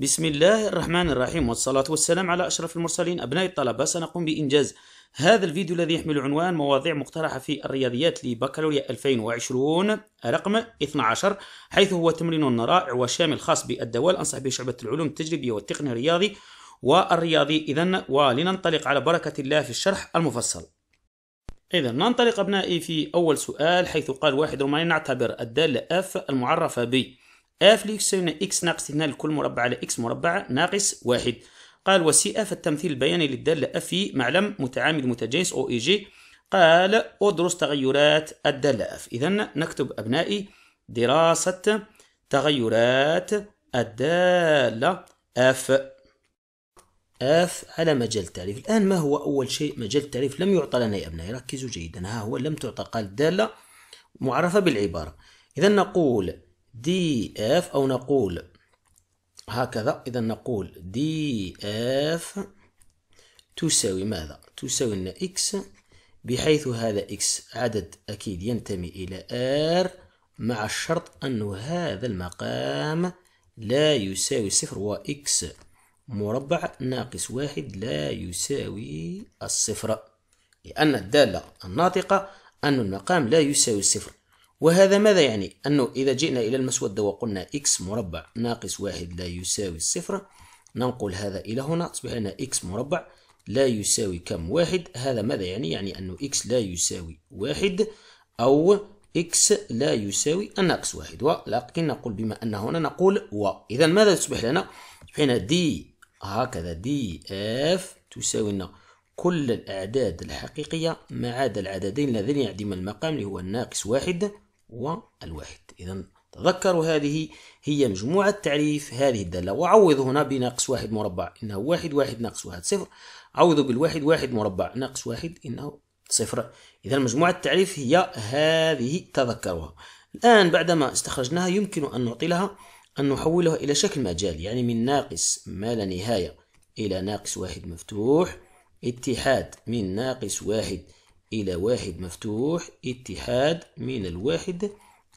بسم الله الرحمن الرحيم والصلاة والسلام على أشرف المرسلين أبناء الطلبة سنقوم بإنجاز هذا الفيديو الذي يحمل عنوان مواضيع مقترحة في الرياضيات لبكالوريا 2020 رقم 12 حيث هو تمرين رائع وشامل خاص بالدوال أنصح بشعبة العلوم التجريبية والتقنية الرياضي والرياضي إذا ولننطلق على بركة الله في الشرح المفصل إذا ننطلق أبنائي في أول سؤال حيث قال واحد ما نعتبر الدالة F المعرفة ب اف يساوي اكس ناقص اثنان لكل مربع على اكس مربع ناقص واحد قال وسي اف التمثيل البياني للدالة اف في معلم متعامل متجانس او اي جي قال ادرس تغيرات الدالة اف اذا نكتب ابنائي دراسة تغيرات الدالة اف اف على مجال التعريف الان ما هو اول شيء مجال التعريف لم يعطى لنا يا ابنائي ركزوا جيدا ها هو لم تعطى قال الدالة معرفة بالعبارة اذا نقول دي اف او نقول هكذا اذا نقول دي اف تساوي ماذا تساوي لنا اكس بحيث هذا اكس عدد اكيد ينتمي الى ار مع الشرط ان هذا المقام لا يساوي صفر واكس مربع ناقص واحد لا يساوي الصفر لأن الدالة الناطقة أن المقام لا يساوي الصفر وهذا ماذا يعني؟ أنه إذا جئنا إلى المسودة وقلنا x مربع ناقص واحد لا يساوي الصفر ننقل هذا إلى هنا أصبح لنا x مربع لا يساوي كم واحد هذا ماذا يعني؟ يعني أنه x لا يساوي واحد أو x لا يساوي الناقص واحد ولكن نقول بما أن هنا نقول و إذا ماذا تصبح لنا؟ حين دي هكذا دي اف تساوي لنا كل الأعداد الحقيقية ما عدا العددين اللذين يعدم المقام اللي هو الناقص واحد والواحد إذا تذكروا هذه هي مجموعة تعريف هذه الدالة وعوض هنا بناقص واحد مربع إنه واحد واحد ناقص واحد صفر عوضوا بالواحد واحد مربع ناقص واحد إنه صفر إذا مجموعة التعريف هي هذه تذكروها الآن بعدما استخرجناها يمكن أن نعطي لها أن نحولها إلى شكل مجال يعني من ناقص ما لا نهاية إلى ناقص واحد مفتوح اتحاد من ناقص واحد إلى واحد مفتوح اتحاد من الواحد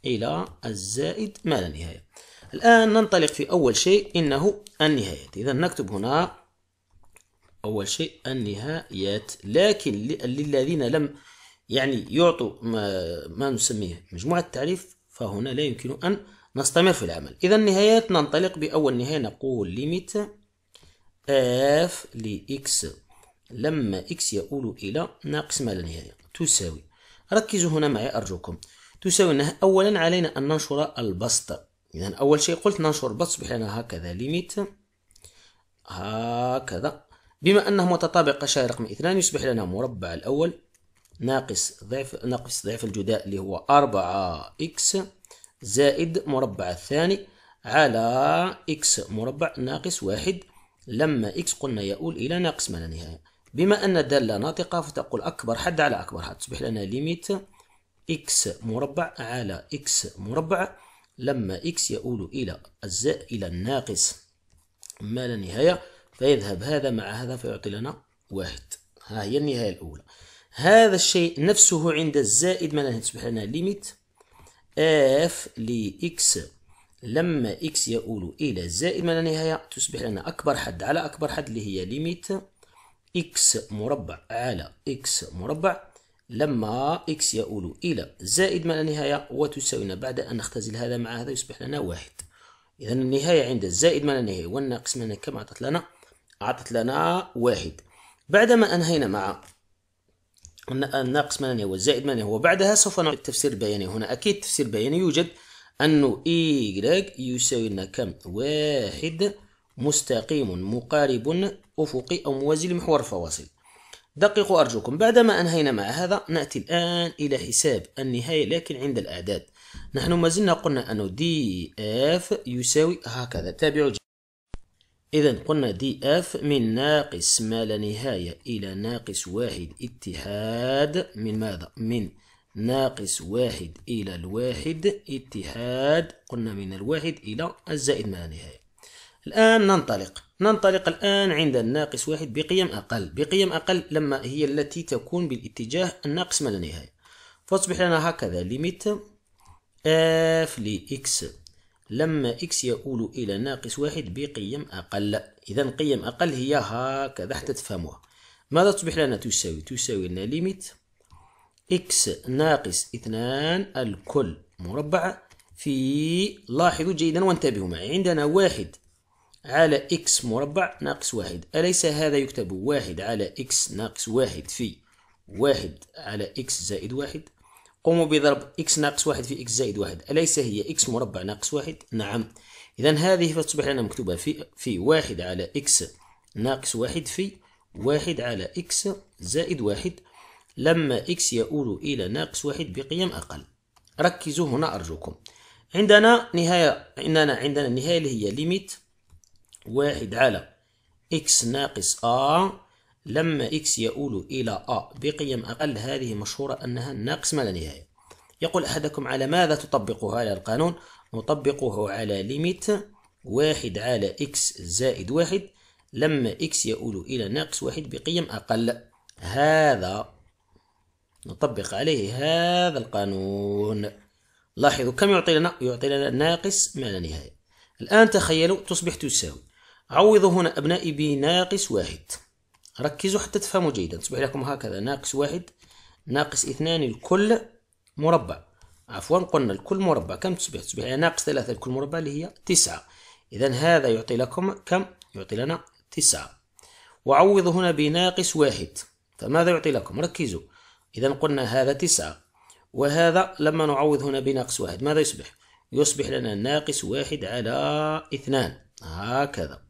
إلى الزائد ما لا نهاية الآن ننطلق في أول شيء إنه النهاية إذا نكتب هنا أول شيء النهايات لكن للذين لم يعني يعطوا ما, ما نسميه مجموعة التعريف فهنا لا يمكن أن نستمر في العمل إذا النهايات ننطلق بأول نهاية نقول ليميت اف لإكس لما إكس يؤول إلى ناقص ما لا نهاية تساوي ركزوا هنا معي أرجوكم تساوي أنها أولا علينا أن ننشر البسط إذا أول شيء قلت ننشر البسط تصبح لنا هكذا ليميت هكذا بما أنه متطابق شارق رقم اثنان يصبح لنا مربع الأول ناقص ضعف ناقص ضعف الجداء اللي هو أربعة إكس زائد مربع الثاني على إكس مربع ناقص واحد لما إكس قلنا يؤول إلى ناقص ما لا نهاية بما أن الدالة ناطقة فتقول أكبر حد على أكبر حد تصبح لنا ليميت إكس مربع على إكس مربع لما إكس يؤول إلى الزائد إلى الناقص ما لا نهاية فيذهب هذا مع هذا فيعطي لنا واحد ها هي النهاية الأولى هذا الشيء نفسه عند الزائد ما لا نهاية تصبح لنا ليميت اف لإكس لما إكس يؤول إلى زائد ما لا نهاية تصبح لنا أكبر حد على أكبر حد اللي هي ليميت إكس مربع على إكس مربع لما إكس يؤول إلى زائد ما لا نهاية وتساوينا بعد أن نختزل هذا مع هذا يصبح لنا واحد إذا النهاية عند الزائد ما لا نهاية والناقص ما كم عطت لنا عطت لنا واحد بعدما أنهينا مع الناقص ما لا نهاية والزائد ما لا نهاية وبعدها سوف نعطي التفسير البياني هنا أكيد التفسير البياني يوجد أنه إيكغ يساوي لنا كم واحد مستقيم مقارب أفقي أو موازي لمحور الفواصل دققوا أرجوكم بعدما أنهينا مع هذا نأتي الآن إلى حساب النهاية لكن عند الأعداد نحن ما زلنا قلنا أن دي اف يساوي هكذا تابعوا إذا قلنا دي اف من ناقص ما لا نهاية إلى ناقص واحد اتحاد من ماذا؟ من ناقص واحد إلى الواحد اتحاد قلنا من الواحد إلى الزائد ما لا نهاية الآن ننطلق ننطلق الآن عند الناقص واحد بقيم أقل بقيم أقل لما هي التي تكون بالاتجاه الناقص ما نهاية فتصبح لنا هكذا ليميت اف لإكس لما إكس يؤول إلى ناقص واحد بقيم أقل إذا قيم أقل هي هكذا حتى تفهموها ماذا تصبح لنا تساوي تساوي لنا ليميت إكس ناقص اثنان الكل مربع في لاحظوا جيدا وانتبهوا معي عندنا واحد على إكس مربع ناقص واحد أليس هذا يكتب واحد على إكس ناقص واحد في واحد على إكس زائد واحد قوموا بضرب إكس ناقص واحد في إكس زائد واحد أليس هي إكس مربع ناقص واحد نعم إذا هذه فتصبح لنا مكتوبة في في واحد على إكس ناقص واحد في واحد على إكس زائد واحد لما إكس يؤول إلى ناقص واحد بقيم أقل ركزوا هنا أرجوكم عندنا نهاية عندنا عندنا النهاية اللي هي ليميت واحد على إكس ناقص آ لما إكس يؤول إلى آ بقيم أقل هذه مشهورة أنها ناقص ما لا نهاية يقول أحدكم على ماذا تطبق هذا القانون نطبقه على ليميت واحد على إكس زائد واحد لما إكس يؤول إلى ناقص واحد بقيم أقل هذا نطبق عليه هذا القانون لاحظوا كم يعطي لنا يعطي لنا ناقص ما لا نهاية الآن تخيلوا تصبح تساوي عوضوا هنا أبنائي بناقص واحد ركزوا حتى تفهموا جيدا تصبح لكم هكذا ناقص واحد ناقص اثنان الكل مربع عفوا قلنا الكل مربع كم تصبح تصبح يعني ناقص ثلاثة الكل مربع اللي هي تسعة إذا هذا يعطي لكم كم يعطي لنا تسعة وعوضوا هنا بناقص واحد فماذا يعطي لكم ركزوا إذا قلنا هذا تسعة وهذا لما نعوض هنا بناقص واحد ماذا يصبح يصبح لنا ناقص واحد على اثنان هكذا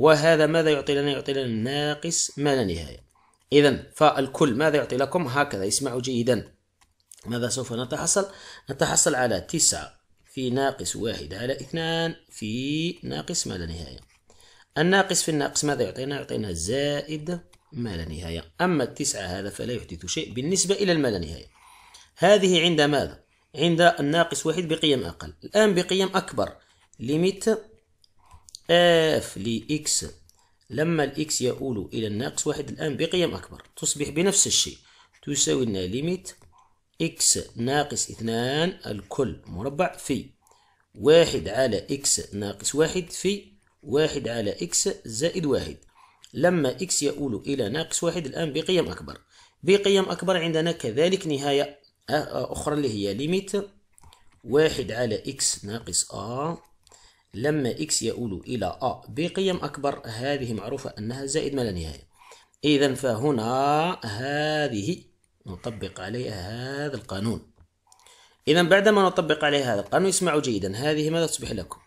وهذا ماذا يعطي لنا يعطي لنا ناقص ما لا نهاية إذا فالكل ماذا يعطي لكم هكذا اسمعوا جيدا ماذا سوف نتحصل نتحصل على تسعة في ناقص واحد على اثنان في ناقص ما لا نهاية الناقص في الناقص ماذا يعطينا يعطينا زائد ما لا نهاية أما التسعة هذا فلا يحدث شيء بالنسبة إلى الما لا نهاية هذه عند ماذا عند الناقص واحد بقيم أقل الآن بقيم أكبر ليميت اف لإكس لما الإكس يؤول إلى الناقص واحد الآن بقيم أكبر تصبح بنفس الشيء تساوي لنا ليميت إكس ناقص اثنان الكل مربع في واحد على إكس ناقص واحد في واحد على إكس زائد واحد لما إكس يؤول إلى ناقص واحد الآن بقيم أكبر بقيم أكبر عندنا كذلك نهاية أخرى اللي هي ليميت واحد على إكس ناقص آ لما إكس يؤول إلى أ بقيم أكبر هذه معروفة أنها زائد ما لا نهاية إذا فهنا هذه نطبق عليها هذا القانون إذا بعدما نطبق عليها هذا القانون اسمعوا جيدا هذه ماذا تصبح لكم؟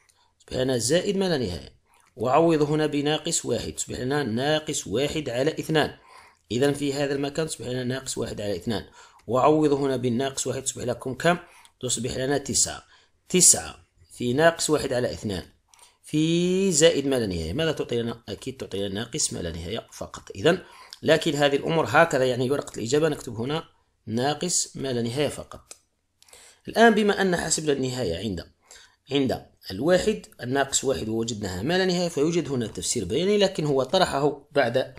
تصبح لنا زائد ما لا نهاية وعوض هنا بناقص واحد تصبح لنا ناقص واحد على اثنان إذا في هذا المكان تصبح لنا ناقص واحد على اثنان وعوض هنا بالناقص واحد تصبح لكم كم؟ تصبح لنا تسعة تسعة في ناقص واحد على اثنان في زائد ما لا نهاية ماذا تعطي لنا؟ أكيد تعطي لنا ناقص ما لا نهاية فقط إذا لكن هذه الأمور هكذا يعني ورقة الإجابة نكتب هنا ناقص ما لا نهاية فقط الآن بما أن حسبنا النهاية عند عند الواحد الناقص واحد ووجدناها ما لا نهاية فيوجد هنا تفسير بياني لكن هو طرحه بعد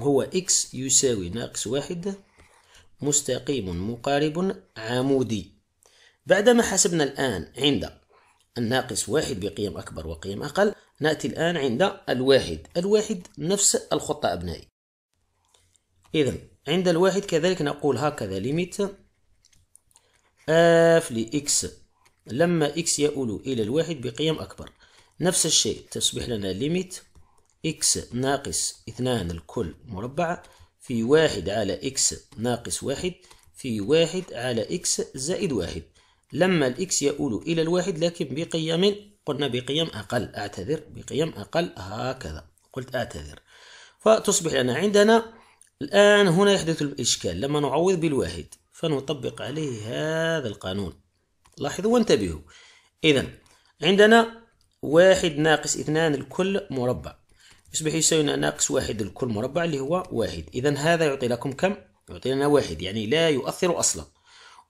هو إكس يساوي ناقص واحد مستقيم مقارب عمودي بعدما حسبنا الآن عند الناقص واحد بقيم أكبر وقيم أقل نأتي الآن عند الواحد الواحد نفس الخطة أبنائي إذا عند الواحد كذلك نقول هكذا ليميت اف لإكس لما إكس يؤول إلى الواحد بقيم أكبر نفس الشيء تصبح لنا ليميت إكس ناقص اثنان الكل مربع في واحد على إكس ناقص واحد في واحد على إكس زائد واحد لما الإكس يؤول إلى الواحد لكن بقيم قلنا بقيم أقل أعتذر بقيم أقل هكذا قلت أعتذر فتصبح لنا عندنا الآن هنا يحدث الإشكال لما نعوض بالواحد فنطبق عليه هذا القانون لاحظوا وانتبهوا إذا عندنا واحد ناقص اثنان الكل مربع يصبح يساوينا ناقص واحد الكل مربع اللي هو واحد إذا هذا يعطي لكم كم؟ يعطي لنا واحد يعني لا يؤثر أصلا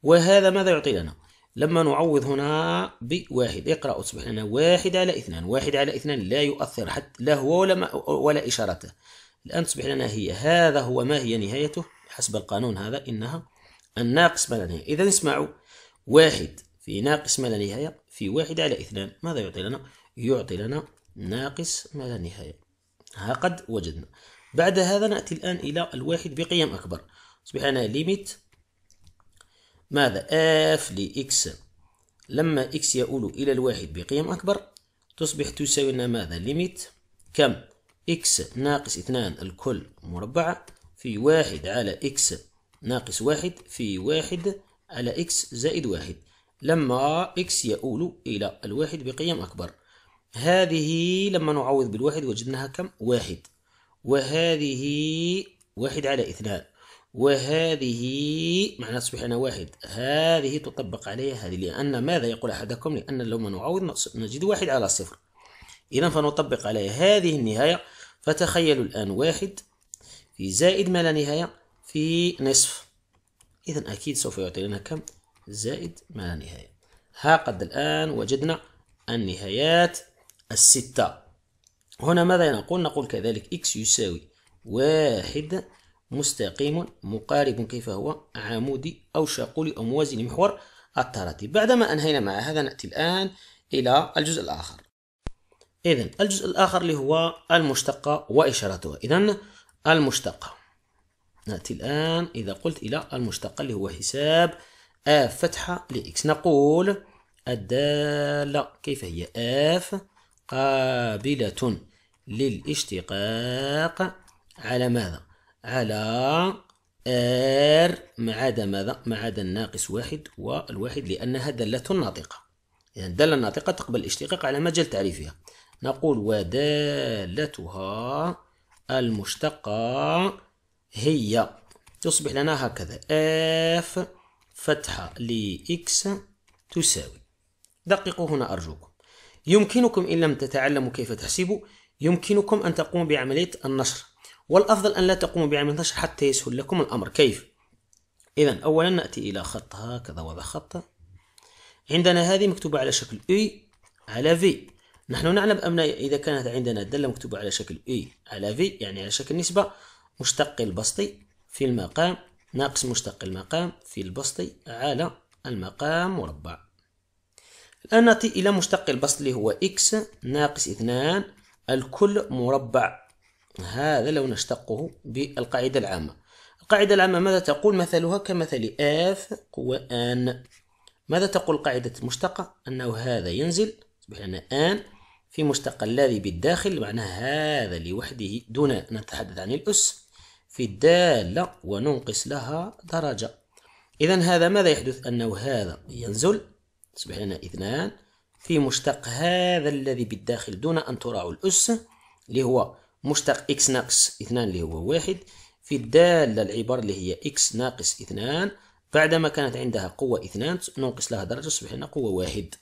وهذا ماذا يعطي لنا؟ لما نعوض هنا بواحد اقرأ أصبح لنا واحد على اثنان واحد على اثنان لا يؤثر حتى لا هو ولا, ولا إشارته الآن تصبح لنا هي هذا هو ما هي نهايته حسب القانون هذا إنها الناقص ما لا نهاية إذا اسمعوا واحد في ناقص ما لا نهاية في واحد على اثنان ماذا يعطي لنا؟ يعطي لنا ناقص ما لا نهاية ها قد وجدنا بعد هذا نأتي الآن إلى الواحد بقيم أكبر تصبح لنا ليميت ماذا اف لإكس لما إكس يؤول إلى الواحد بقيم أكبر تصبح تساوي لنا ماذا ليميت كم إكس ناقص اثنان الكل مربعة في واحد على إكس ناقص واحد في واحد على إكس زائد واحد لما إكس يؤول إلى الواحد بقيم أكبر هذه لما نعوض بالواحد وجدناها كم واحد وهذه واحد على اثنان وهذه معناها تصبح أنا واحد هذه تطبق عليها هذه لأن ماذا يقول أحدكم لأن ما نعوض نجد واحد على صفر إذا فنطبق عليها هذه النهاية فتخيلوا الآن واحد في زائد ما لا نهاية في نصف إذا أكيد سوف يعطينا كم زائد ما لا نهاية ها قد الآن وجدنا النهايات الستة هنا ماذا نقول نقول كذلك x يساوي واحد مستقيم مقارب كيف هو عمودي أو شاقولي أو موازي لمحور التراتيب بعدما أنهينا مع هذا نأتي الآن إلى الجزء الآخر إذا الجزء الآخر اللي هو المشتقة وإشارتها إذا المشتقة نأتي الآن إذا قلت إلى المشتقة اللي هو حساب اف فتحة لإكس نقول الدالة كيف هي اف قابلة للاشتقاق على ماذا على R ما عدا ماذا؟ ما عدا الناقص واحد والواحد لأنها دالة ناطقة إذا الدالة الناطقة تقبل الاشتقاق على مجال تعريفها نقول ودالتها المشتقة هي تصبح لنا هكذا F فتحة لإكس تساوي دققوا هنا أرجوكم يمكنكم إن لم تتعلموا كيف تحسبوا يمكنكم أن تقوموا بعملية النشر والأفضل أن لا تقوموا بعمل نشر حتى يسهل لكم الأمر كيف؟ إذا أولا نأتي إلى خط هكذا وضع خط عندنا هذه مكتوبة على شكل إي على في نحن نعلم أن إذا كانت عندنا الدالة مكتوبة على شكل إي على في يعني على شكل نسبة مشتق البسطي في المقام ناقص مشتق المقام في البسطي على المقام مربع الآن نأتي إلى مشتق البسط اللي هو إكس ناقص اثنان الكل مربع هذا لو نشتقه بالقاعدة العامة القاعدة العامة ماذا تقول مثلها كمثل آف قوى آن ماذا تقول قاعدة المشتقة أنه هذا ينزل يصبح لنا آن في مشتق الذي بالداخل معناه هذا لوحده دون أن نتحدث عن الأس في الدالة وننقص لها درجة إذا هذا ماذا يحدث أنه هذا ينزل يصبح لنا اثنان في مشتق هذا الذي بالداخل دون أن تراعوا الأس اللي هو مشتق إكس ناقص اثنان اللي هو واحد في الدالة العبارة اللي هي إكس ناقص اثنان بعدما كانت عندها قوة اثنان ننقص لها درجة تصبح لنا قوة واحد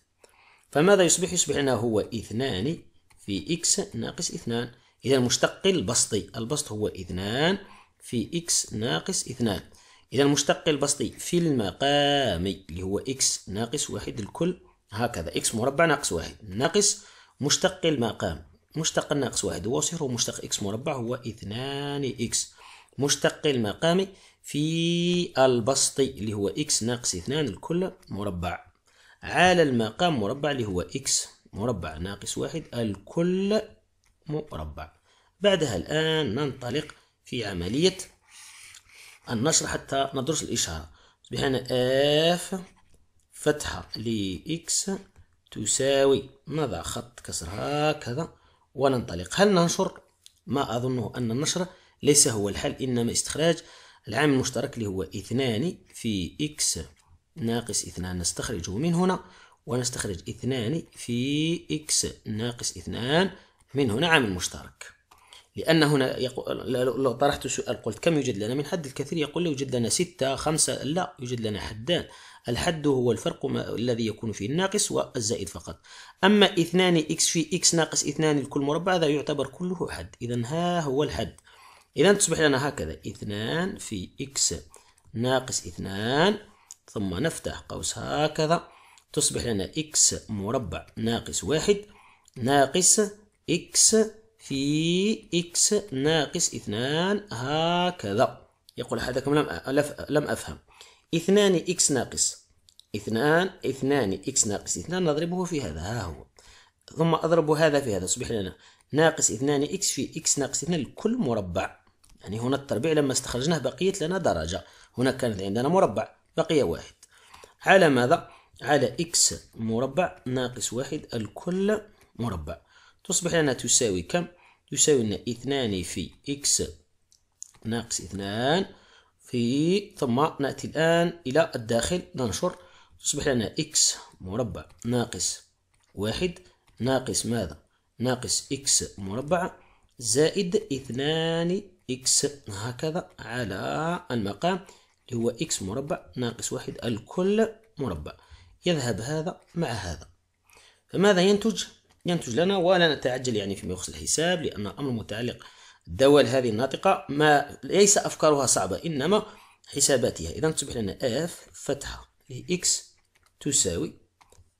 فماذا يصبح؟ يصبح لنا هو اثنان في إكس ناقص اثنان إذا المشتق البسطي البسط هو اثنان في إكس ناقص اثنان إذا المشتق البسطي في المقام اللي هو إكس ناقص واحد الكل هكذا إكس مربع ناقص واحد ناقص مشتق المقام مشتق ناقص واحد هو صفر ومشتق إكس مربع هو اثنان إكس مشتق المقام في البسط اللي هو إكس ناقص اثنان الكل مربع على المقام مربع اللي هو إكس مربع ناقص واحد الكل مربع بعدها الآن ننطلق في عملية النشر حتى ندرس الإشارة بحنا اف فتحة لإكس تساوي نضع خط كسر هكذا وننطلق هل ننشر؟ ما أظنه أن النشر ليس هو الحل إنما استخراج العامل المشترك اللي هو اثنان في إكس ناقص اثنان نستخرجه من هنا ونستخرج اثنان في إكس ناقص اثنان من هنا عامل مشترك لأن هنا لو طرحت سؤال قلت كم يوجد لنا من حد الكثير يقول لي يوجد لنا ستة خمسة لا يوجد لنا حدان الحد هو الفرق ما الذي يكون فيه الناقص والزائد فقط أما اثنان إكس في إكس ناقص اثنان الكل مربع هذا يعتبر كله حد إذا ها هو الحد إذا تصبح لنا هكذا اثنان في إكس ناقص اثنان ثم نفتح قوس هكذا تصبح لنا إكس مربع ناقص واحد ناقص إكس في إكس ناقص اثنان هكذا يقول أحدكم لم لم أفهم اثنان إكس ناقص اثنان اثنان إكس ناقص اثنان نضربه في هذا ها هو ثم أضرب هذا في هذا يصبح لنا ناقص اثنان إكس في إكس ناقص اثنان الكل مربع يعني هنا التربيع لما استخرجناه بقيت لنا درجة هنا كانت عندنا مربع بقي واحد على ماذا؟ على إكس مربع ناقص واحد الكل مربع تصبح لنا تساوي كم؟ تساوي لنا اثنان في إكس ناقص اثنان في ثم نأتي الآن إلى الداخل ننشر تصبح لنا x مربع ناقص واحد ناقص ماذا ناقص x مربع زائد اثنان x هكذا على المقام اللي هو x مربع ناقص واحد الكل مربع يذهب هذا مع هذا فماذا ينتج؟ ينتج لنا ولا نتعجل يعني فيما يخص الحساب لأن أمر متعلق دول هذه الناطقة ما ليس أفكارها صعبة إنما حساباتها إذا تصبح لنا اف فتحة لإكس تساوي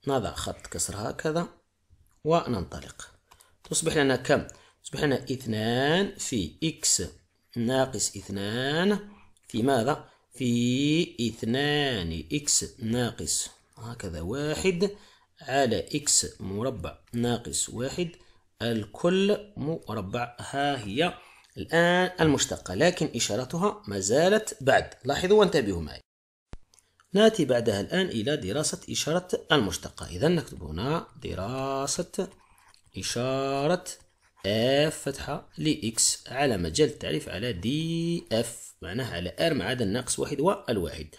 نضع خط كسر هكذا وننطلق تصبح لنا كم؟ تصبح لنا اثنان في إكس ناقص اثنان في ماذا؟ في اثنان إكس ناقص هكذا واحد على إكس مربع ناقص واحد الكل مربع ها هي الآن المشتقة لكن إشارتها ما زالت بعد لاحظوا وانتبهوا معي نأتي بعدها الآن إلى دراسة إشارة المشتقة إذا نكتب هنا دراسة إشارة اف فتحة لإكس على مجال التعريف على دي اف معناها على ار مع هذا ناقص واحد والواحد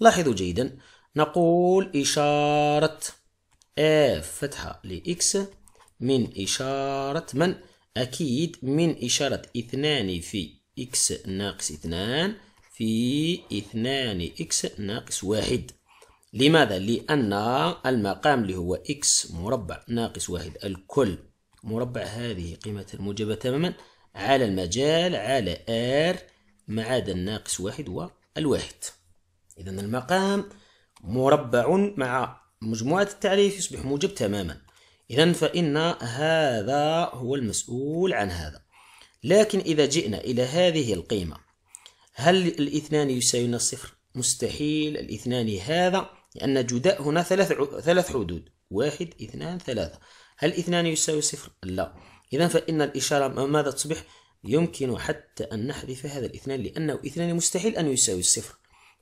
لاحظوا جيدا نقول إشارة اف فتحة لإكس من إشارة من أكيد من إشارة اثنان في إكس ناقص اثنان في اثنان إكس ناقص واحد لماذا؟ لأن المقام اللي هو إكس مربع ناقص واحد الكل مربع هذه قيمة الموجبة تماما على المجال على R ما عدا الناقص واحد والواحد إذا المقام مربع مع مجموعة التعريف يصبح موجب تماما إذا فإن هذا هو المسؤول عن هذا لكن إذا جئنا إلى هذه القيمة هل الاثنان يساوينا الصفر؟ مستحيل الاثنان هذا لأن جداء هنا ثلاث ثلاث حدود واحد اثنان ثلاثة هل اثنان يساوي صفر؟ لا إذا فإن الإشارة ماذا تصبح؟ يمكن حتى أن نحذف هذا الاثنان لأنه اثنان مستحيل أن يساوي الصفر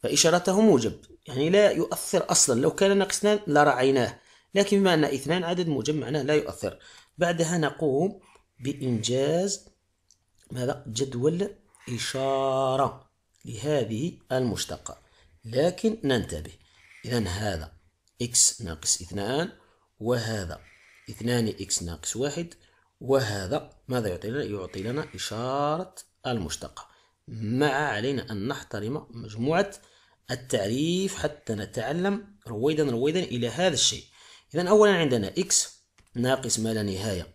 فإشارته موجب يعني لا يؤثر أصلا لو كان ناقص اثنان لرعيناه لكن بما أن اثنان عدد موجب معناه لا يؤثر بعدها نقوم بإنجاز ماذا جدول إشارة لهذه المشتقة لكن ننتبه إذا هذا x ناقص اثنان وهذا اثنان x ناقص واحد وهذا ماذا يعطي لنا؟ يعطي لنا إشارة المشتقة مع علينا أن نحترم مجموعة التعريف حتى نتعلم رويدا رويدا إلى هذا الشيء إذا أولا عندنا إكس ناقص ما لا نهاية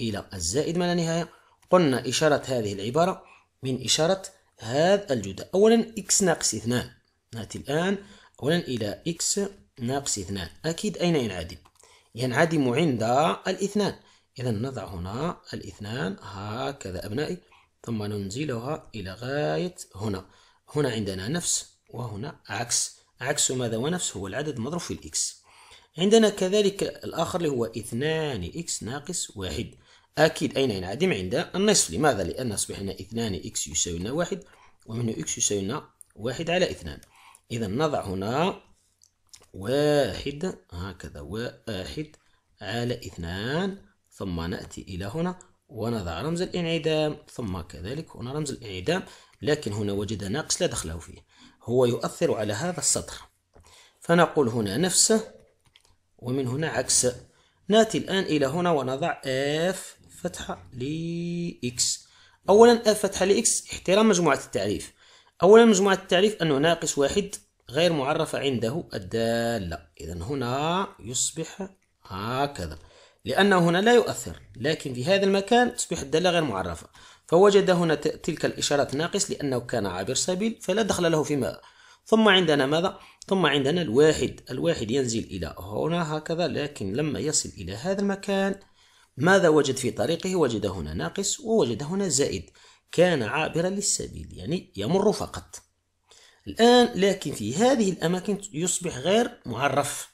إلى الزائد ما لا نهاية قلنا إشارة هذه العبارة من إشارة هذا الجدة أولا إكس ناقص اثنان نأتي الآن أولا إلى إكس ناقص اثنان أكيد أين ينعدم ينعدم عند الاثنان إذا نضع هنا الاثنان هكذا أبنائي ثم ننزلها إلى غاية هنا هنا عندنا نفس وهنا عكس عكس ماذا ونفس هو العدد المضروب في الإكس عندنا كذلك الآخر اللي هو اثنان إكس ناقص واحد أكيد أين ينعدم عند النصف لماذا؟ لأن أصبح اثنان إكس يساوي لنا واحد ومنه إكس يساوي لنا واحد على اثنان إذا نضع هنا واحد هكذا واحد على اثنان ثم نأتي إلى هنا ونضع رمز الانعدام ثم كذلك هنا رمز الانعدام لكن هنا وجد ناقص لا دخله فيه هو يؤثر على هذا السطر فنقول هنا نفسه ومن هنا عكس نأتي الآن إلى هنا ونضع F فتحة لإكس أولا F فتحة لإكس احترام مجموعة التعريف أولا مجموعة التعريف أنه ناقص واحد غير معرف عنده الدالة إذا هنا يصبح هكذا لأنه هنا لا يؤثر لكن في هذا المكان تصبح الدالة غير معرفة فوجد هنا تلك الإشارة ناقص لأنه كان عابر سبيل فلا دخل له فيما ثم عندنا ماذا؟ ثم عندنا الواحد الواحد ينزل إلى هنا هكذا لكن لما يصل إلى هذا المكان ماذا وجد في طريقه؟ وجد هنا ناقص ووجد هنا زائد كان عابرا للسبيل يعني يمر فقط الآن لكن في هذه الأماكن يصبح غير معرف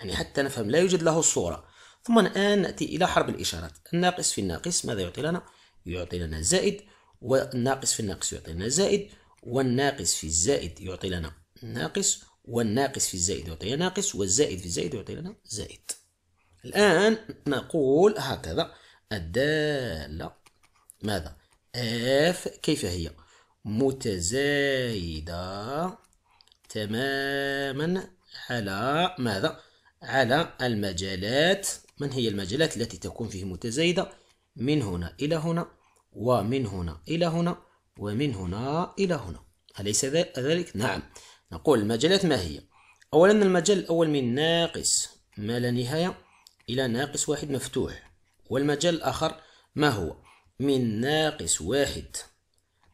يعني حتى نفهم لا يوجد له الصورة ثم الآن نأتي إلى حرب الإشارات الناقص في الناقص ماذا يعطي لنا؟ يعطي لنا زائد والناقص في الناقص يعطي لنا زائد والناقص في الزائد يعطي لنا ناقص والناقص في الزائد يعطي لنا ناقص والزائد في الزائد يعطي لنا زائد الآن نقول هكذا الدالة ماذا اف كيف هي متزايدة تماما على ماذا على المجالات من هي المجالات التي تكون فيه متزايدة من هنا إلى هنا ومن هنا إلى هنا ومن هنا إلى هنا أليس ذلك؟ نعم نقول المجالات ما هي؟ أولا المجال الأول من ناقص ما لا نهاية إلى ناقص واحد مفتوح والمجال الآخر ما هو؟ من ناقص واحد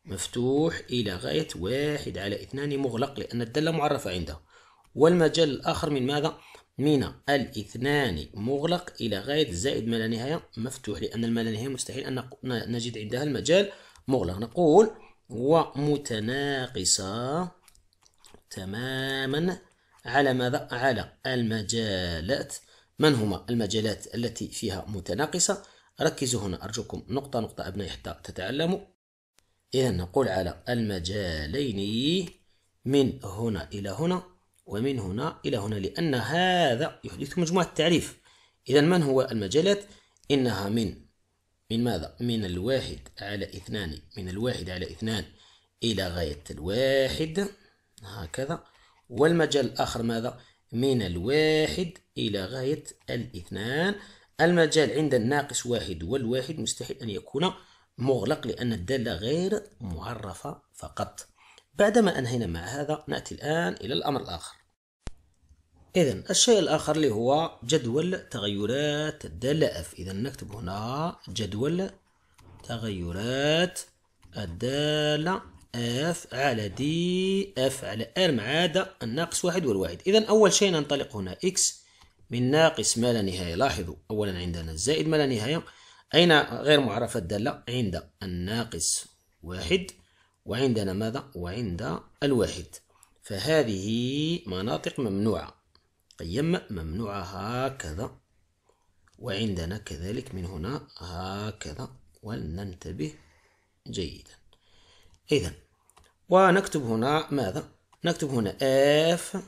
مفتوح إلى غاية واحد على اثنان مغلق لأن الدالة معرفة عنده والمجال الآخر من ماذا؟ من الاثنان مغلق إلى غاية زائد ما لا نهاية مفتوح لأن ما لا نهاية مستحيل أن نجد عندها المجال مغلق نقول ومتناقصة تماما على ماذا؟ على المجالات من هما المجالات التي فيها متناقصة؟ ركزوا هنا أرجوكم نقطة نقطة أبنائي حتى تتعلموا إذا نقول على المجالين من هنا إلى هنا ومن هنا إلى هنا لأن هذا يحدث مجموعة تعريف إذا من هو المجالات؟ إنها من من ماذا؟ من الواحد على اثنان من الواحد على اثنان إلى غاية الواحد هكذا والمجال الآخر ماذا؟ من الواحد إلى غاية الاثنان المجال عند الناقص واحد والواحد مستحيل أن يكون مغلق لأن الدالة غير معرفة فقط بعدما أنهينا مع هذا نأتي الآن إلى الأمر الآخر إذا الشيء الآخر اللي هو جدول تغيرات الدالة اف إذا نكتب هنا جدول تغيرات الدالة اف على دي اف على ال مع هذا الناقص واحد والواحد إذا أول شيء ننطلق هنا إكس من ناقص ما لا نهاية لاحظوا أولا عندنا الزائد ما لا نهاية أين غير معرفة الدالة عند الناقص واحد وعندنا ماذا وعند الواحد فهذه مناطق ممنوعة قيم طيب، ممنوعة هكذا وعندنا كذلك من هنا هكذا ولننتبه جيدا إذا ونكتب هنا ماذا؟ نكتب هنا F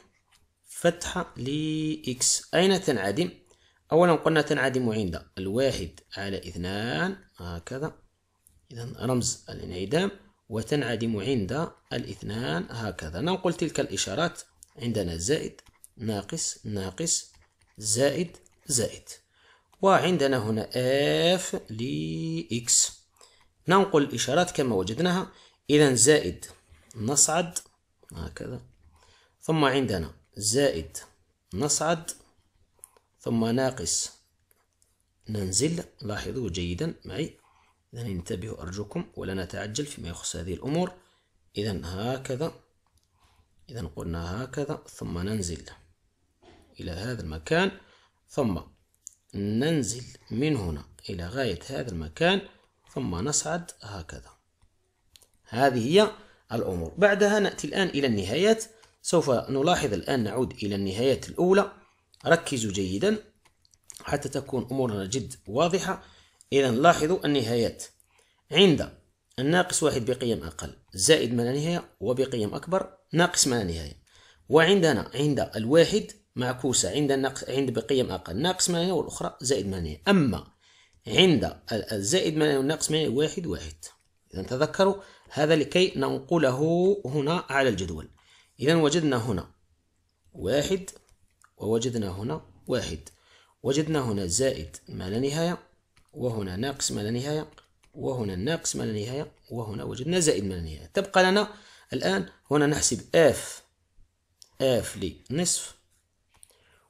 فتحة لإكس أين تنعدم؟ أولا قلنا تنعدم عند الواحد على اثنان هكذا إذا رمز الانعدام وتنعدم عند الاثنان هكذا ننقل تلك الإشارات عندنا زائد ناقص ناقص زائد زائد وعندنا هنا اف اكس ننقل الإشارات كما وجدناها إذا زائد نصعد هكذا ثم عندنا زائد نصعد ثم ناقص ننزل لاحظوا جيدا معي إذا انتبهوا أرجوكم ولا نتعجل فيما يخص هذه الأمور إذا هكذا إذا قلنا هكذا ثم ننزل إلى هذا المكان ثم ننزل من هنا إلى غاية هذا المكان ثم نصعد هكذا هذه هي الأمور بعدها نأتي الآن إلى النهايات سوف نلاحظ الآن نعود إلى النهايات الأولى ركزوا جيدا حتى تكون أمورنا جد واضحة إذا لاحظوا النهايات عند الناقص واحد بقيم أقل زائد ما لا نهاية وبقيم أكبر ناقص ما لا نهاية وعندنا عند الواحد معكوسة عند النقص عند بقيم أقل ناقص مانية والأخرى زائد مانية أما عند الزائد مانية والناقص مانية واحد واحد إذا تذكروا هذا لكي ننقله هنا على الجدول إذا وجدنا هنا واحد ووجدنا هنا واحد وجدنا هنا زائد ما لا نهاية وهنا ناقص ما لا نهاية وهنا ناقص ما لا نهاية وهنا وجدنا زائد ما لا نهاية تبقى لنا الآن هنا نحسب اف اف لنصف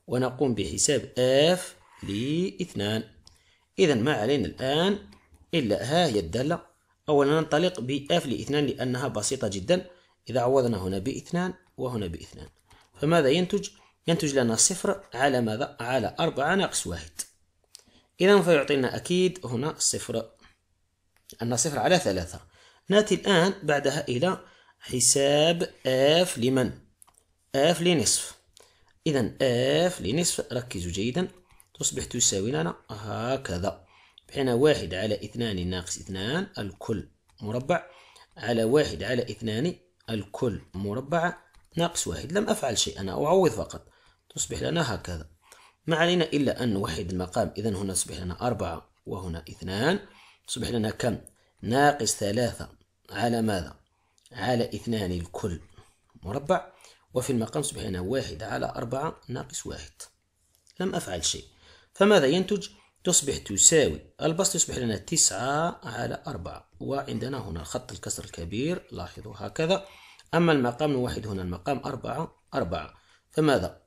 ونقوم بحساب اف لاثنان إذا ما علينا الآن إلا ها هي الدالة أولا ننطلق بأف لاثنان لأنها بسيطة جدا إذا عوضنا هنا باثنان وهنا باثنان فماذا ينتج؟ ينتج لنا صفر على ماذا؟ على أربعة ناقص واحد إذا فيعطينا أكيد هنا صفر أن صفر على ثلاثة نأتي الآن بعدها إلى حساب اف لمن؟ اف لنصف إذا اف لنصف ركزوا جيدا تصبح تساوي لنا هكذا بحين واحد على اثنان ناقص اثنان الكل مربع على واحد على اثنان الكل مربع ناقص واحد لم أفعل شيء أنا أعوض فقط تصبح لنا هكذا ما علينا إلا أن نوحد المقام إذا هنا تصبح لنا أربعة وهنا اثنان تصبح لنا كم ناقص ثلاثة على ماذا على اثنان الكل مربع وفي المقام سبحان واحد على أربعة ناقص واحد لم أفعل شيء فماذا ينتج؟ تصبح تساوي البسط يصبح لنا تسعة على أربعة وعندنا هنا خط الكسر الكبير لاحظوا هكذا أما المقام الواحد هنا المقام أربعة أربعة فماذا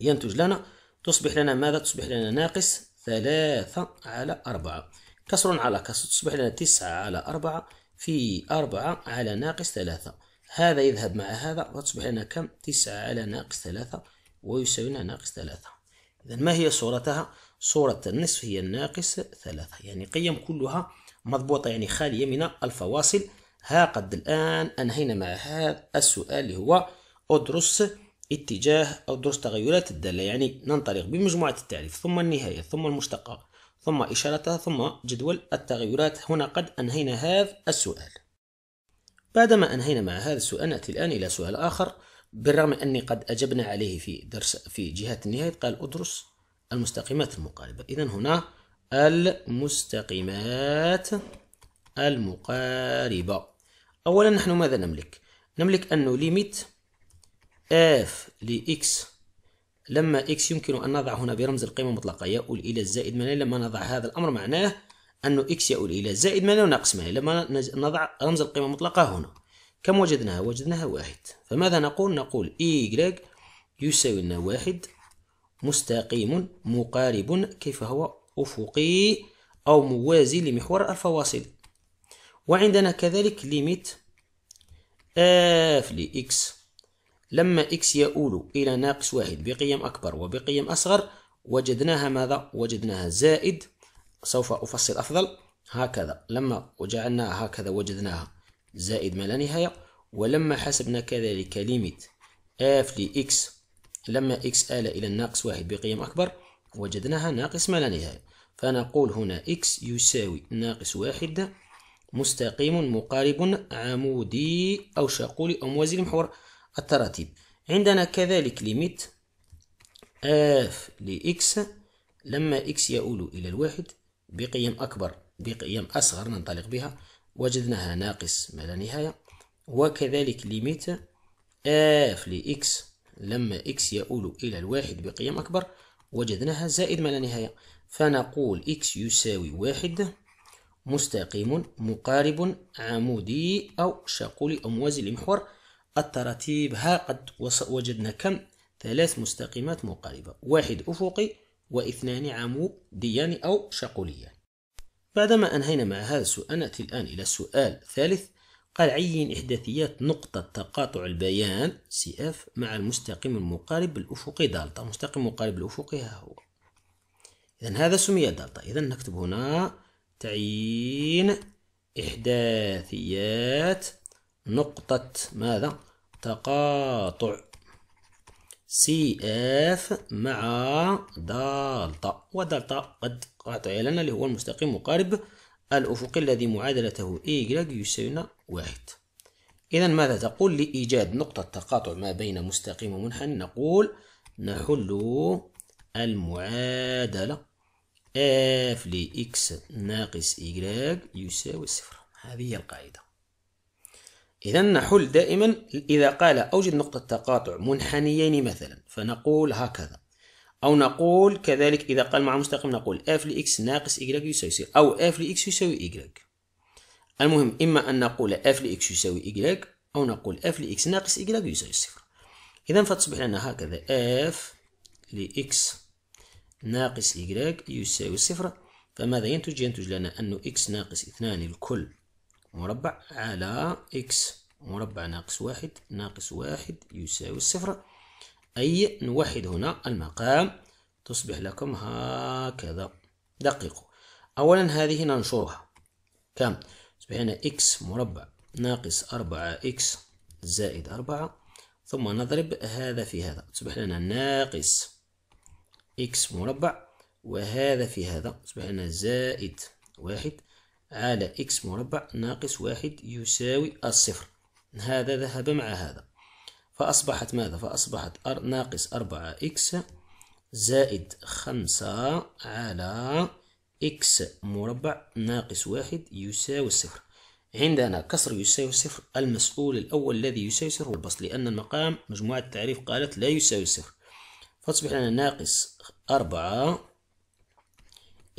ينتج لنا تصبح لنا ماذا تصبح لنا ناقص ثلاثة على أربعة كسر على كسر تصبح لنا تسعة على أربعة في أربعة على ناقص ثلاثة هذا يذهب مع هذا وتصبح لنا كم تسعة على ناقص ثلاثة ويساوينا ناقص ثلاثة إذا ما هي صورتها؟ صورة النصف هي الناقص ثلاثة يعني قيم كلها مضبوطة يعني خالية من الفواصل ها قد الآن أنهينا مع هذا السؤال اللي هو أدرس اتجاه أو أدرس تغيرات الدالة يعني ننطلق بمجموعة التعريف ثم النهاية ثم المشتقة ثم إشارتها ثم جدول التغيرات هنا قد أنهينا هذا السؤال بعدما أنهينا مع هذا السؤال نأتي الآن إلى سؤال آخر بالرغم أني قد أجبنا عليه في درس في جهة النهاية قال أدرس المستقيمات المقاربة إذا هنا المستقيمات المقاربة أولا نحن ماذا نملك نملك أنه ليميت اف لx لما x يمكن أن نضع هنا برمز القيمة المطلقة يؤول إلى الزائد من لما نضع هذا الأمر معناه أنه إكس يؤول إلى زائد ما وناقص ناقص لما نضع رمز القيمة المطلقة هنا كم وجدناها؟ وجدناها واحد فماذا نقول؟ نقول إيكغ يساوي لنا واحد مستقيم مقارب كيف هو أفقي أو موازي لمحور الفواصل وعندنا كذلك ليميت اف لإكس لما إكس يؤول إلى ناقص واحد بقيم أكبر وبقيم أصغر وجدناها ماذا؟ وجدناها زائد سوف أفصل أفضل هكذا لما وجعلناها هكذا وجدناها زائد ما لا نهاية ولما حسبنا كذلك ليميت اف لإكس لما إكس آل إلى الناقص واحد بقيم أكبر وجدناها ناقص ما لا نهاية فنقول هنا إكس يساوي ناقص واحد مستقيم مقارب عمودي أو شاقولي أو موازي لمحور التراتيب عندنا كذلك ليميت اف لإكس لما إكس يؤول إلى الواحد بقيم أكبر بقيم أصغر ننطلق بها وجدناها ناقص ما لا نهاية وكذلك ليميت اف لإكس لما إكس يؤول إلى الواحد بقيم أكبر وجدناها زائد ما لا نهاية فنقول إكس يساوي واحد مستقيم مقارب عمودي أو شاقولي أو موازي لمحور التراتيب ها قد وجدنا كم ثلاث مستقيمات مقاربة واحد أفقي واثنان عموديان أو شقولية بعدما أنهينا مع هذا السؤال نأتي الآن إلى السؤال الثالث قال عين إحداثيات نقطة تقاطع البيان CF مع المستقيم المقارب الأفقي دالتا مستقيم مقارب الأفقي ها هو إذا هذا سمي دالتا إذا نكتب هنا تعيين إحداثيات نقطة ماذا تقاطع سي اف إيه مع دالتا ودالتا قد أعطي لنا اللي هو المستقيم مقارب الأفقي الذي معادلته اي يساوي واحد إذا ماذا تقول لإيجاد نقطة تقاطع ما بين مستقيم ومنحني نقول نحل المعادلة اف إيه لإكس ناقص إيجلاج يساوي صفر هذه هي القاعدة إذا نحل دائما إذا قال أوجد نقطة تقاطع منحنيين مثلا فنقول هكذا أو نقول كذلك إذا قال مع مستقيم نقول f لx ناقص y يساوي يساوي أو f لx يساوي y المهم إما أن نقول f لx يساوي y أو نقول f لx ناقص y يساوي صفر إذا فتصبح لنا هكذا f لx ناقص y يساوي صفر فماذا ينتج؟ ينتج لنا أن x ناقص اثنان الكل مربع على إكس مربع ناقص واحد ناقص واحد يساوي الصفر أي نوحد هنا المقام تصبح لكم هكذا دققوا أولا هذه ننشرها كم تصبح هنا إكس مربع ناقص أربعة إكس زائد أربعة ثم نضرب هذا في هذا تصبح لنا ناقص إكس مربع وهذا في هذا تصبح لنا زائد واحد على إكس مربع ناقص واحد يساوي الصفر هذا ذهب مع هذا فأصبحت ماذا؟ فأصبحت ناقص أربعة إكس زائد خمسة على إكس مربع ناقص واحد يساوي الصفر عندنا كسر يساوي صفر المسؤول الأول الذي يساوي صفر هو البسط لأن المقام مجموعة التعريف قالت لا يساوي صفر فتصبح لنا ناقص أربعة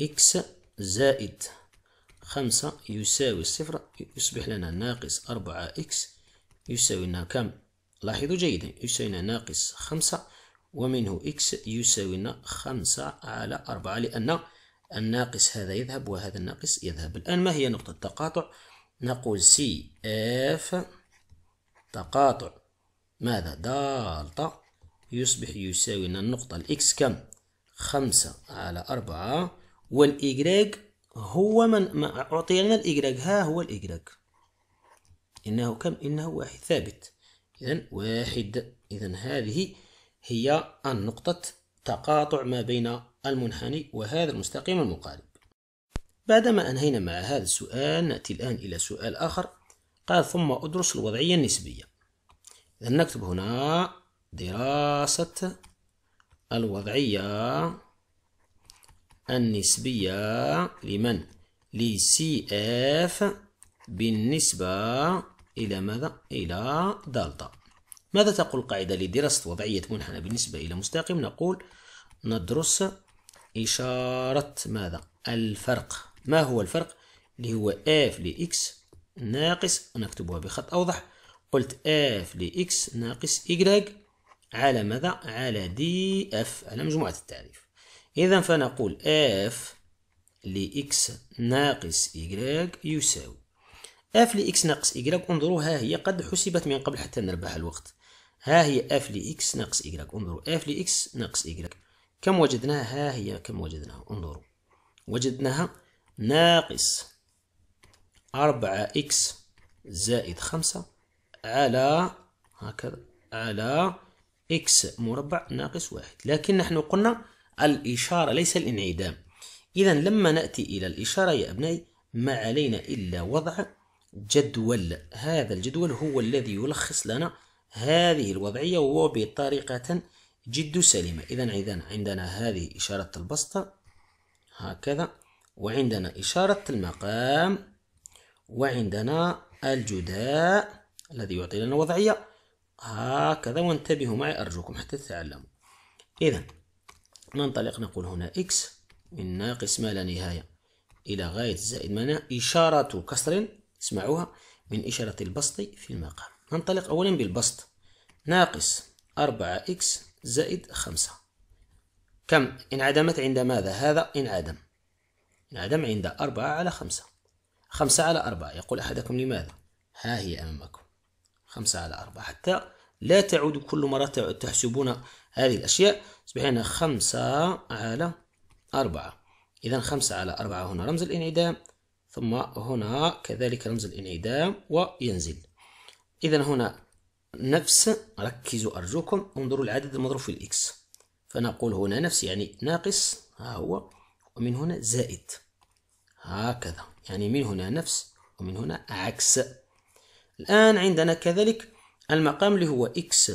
إكس زائد خمسة يساوي الصفر يصبح لنا ناقص أربعة إكس يساوي لنا كم لاحظوا جيدا يساوي لنا ناقص خمسة ومنه إكس يساوي لنا خمسة على أربعة لأن الناقص هذا يذهب وهذا الناقص يذهب الآن ما هي نقطة التقاطع نقول سي اف تقاطع ماذا دالتا يصبح يساوي لنا النقطة الإكس كم خمسة على أربعة والإيكغيك هو من أعطي لنا الإجراج ها هو الإجراج إنه كم إنه واحد ثابت إذا واحد إذا هذه هي النقطة تقاطع ما بين المنحني وهذا المستقيم المقارب بعدما أنهينا مع هذا السؤال نأتي الآن إلى سؤال آخر قال ثم أدرس الوضعية النسبية إذا نكتب هنا دراسة الوضعية النسبية لمن؟ لسي اف بالنسبة إلى ماذا؟ إلى دلتا ماذا تقول القاعدة لدراسة وضعية منحنى بالنسبة إلى مستقيم؟ نقول ندرس إشارة ماذا؟ الفرق ما هو الفرق؟ اللي هو اف لإكس ناقص نكتبها بخط أوضح قلت اف لإكس ناقص y على ماذا؟ على دي اف على مجموعة التعريف إذا فنقول اف لإكس ناقص إيكغيك يساوي اف لإكس ناقص إيكغيك أنظرو ها هي قد حسبت من قبل حتى نربح الوقت ها هي اف لإكس ناقص إيكغيك أنظرو اف لإكس ناقص إيكغيك كم وجدناها ها هي كم وجدناها أنظرو وجدناها ناقص أربعة إكس زائد خمسة على هكذا على إكس مربع ناقص واحد لكن نحن قلنا الإشارة ليس الانعدام إذا لما نأتي إلى الإشارة يا أبنائي ما علينا إلا وضع جدول هذا الجدول هو الذي يلخص لنا هذه الوضعية وبطريقة جد سليمة إذا عندنا عندنا هذه إشارة البسطة هكذا وعندنا إشارة المقام وعندنا الجداء الذي يعطي لنا وضعية هكذا وانتبهوا معي أرجوكم حتى تتعلموا إذا ننطلق نقول هنا إكس من ناقص ما لا نهاية إلى غاية الزائد ما إشارة كسر اسمعوها من إشارة البسط في المقام ننطلق أولا بالبسط ناقص 4 إكس زائد 5 كم انعدمت عند ماذا هذا انعدم انعدم عند 4 على 5 5 على 4 يقول أحدكم لماذا ها هي أمامكم 5 على 4 حتى لا تعود كل مرة تحسبون هذه الأشياء هنا خمسة على أربعة إذا خمسة على أربعة هنا رمز الانعدام ثم هنا كذلك رمز الانعدام وينزل إذا هنا نفس ركزوا أرجوكم انظروا العدد المضروب في الإكس فنقول هنا نفس يعني ناقص ها هو ومن هنا زائد هكذا يعني من هنا نفس ومن هنا عكس الآن عندنا كذلك المقام اللي هو إكس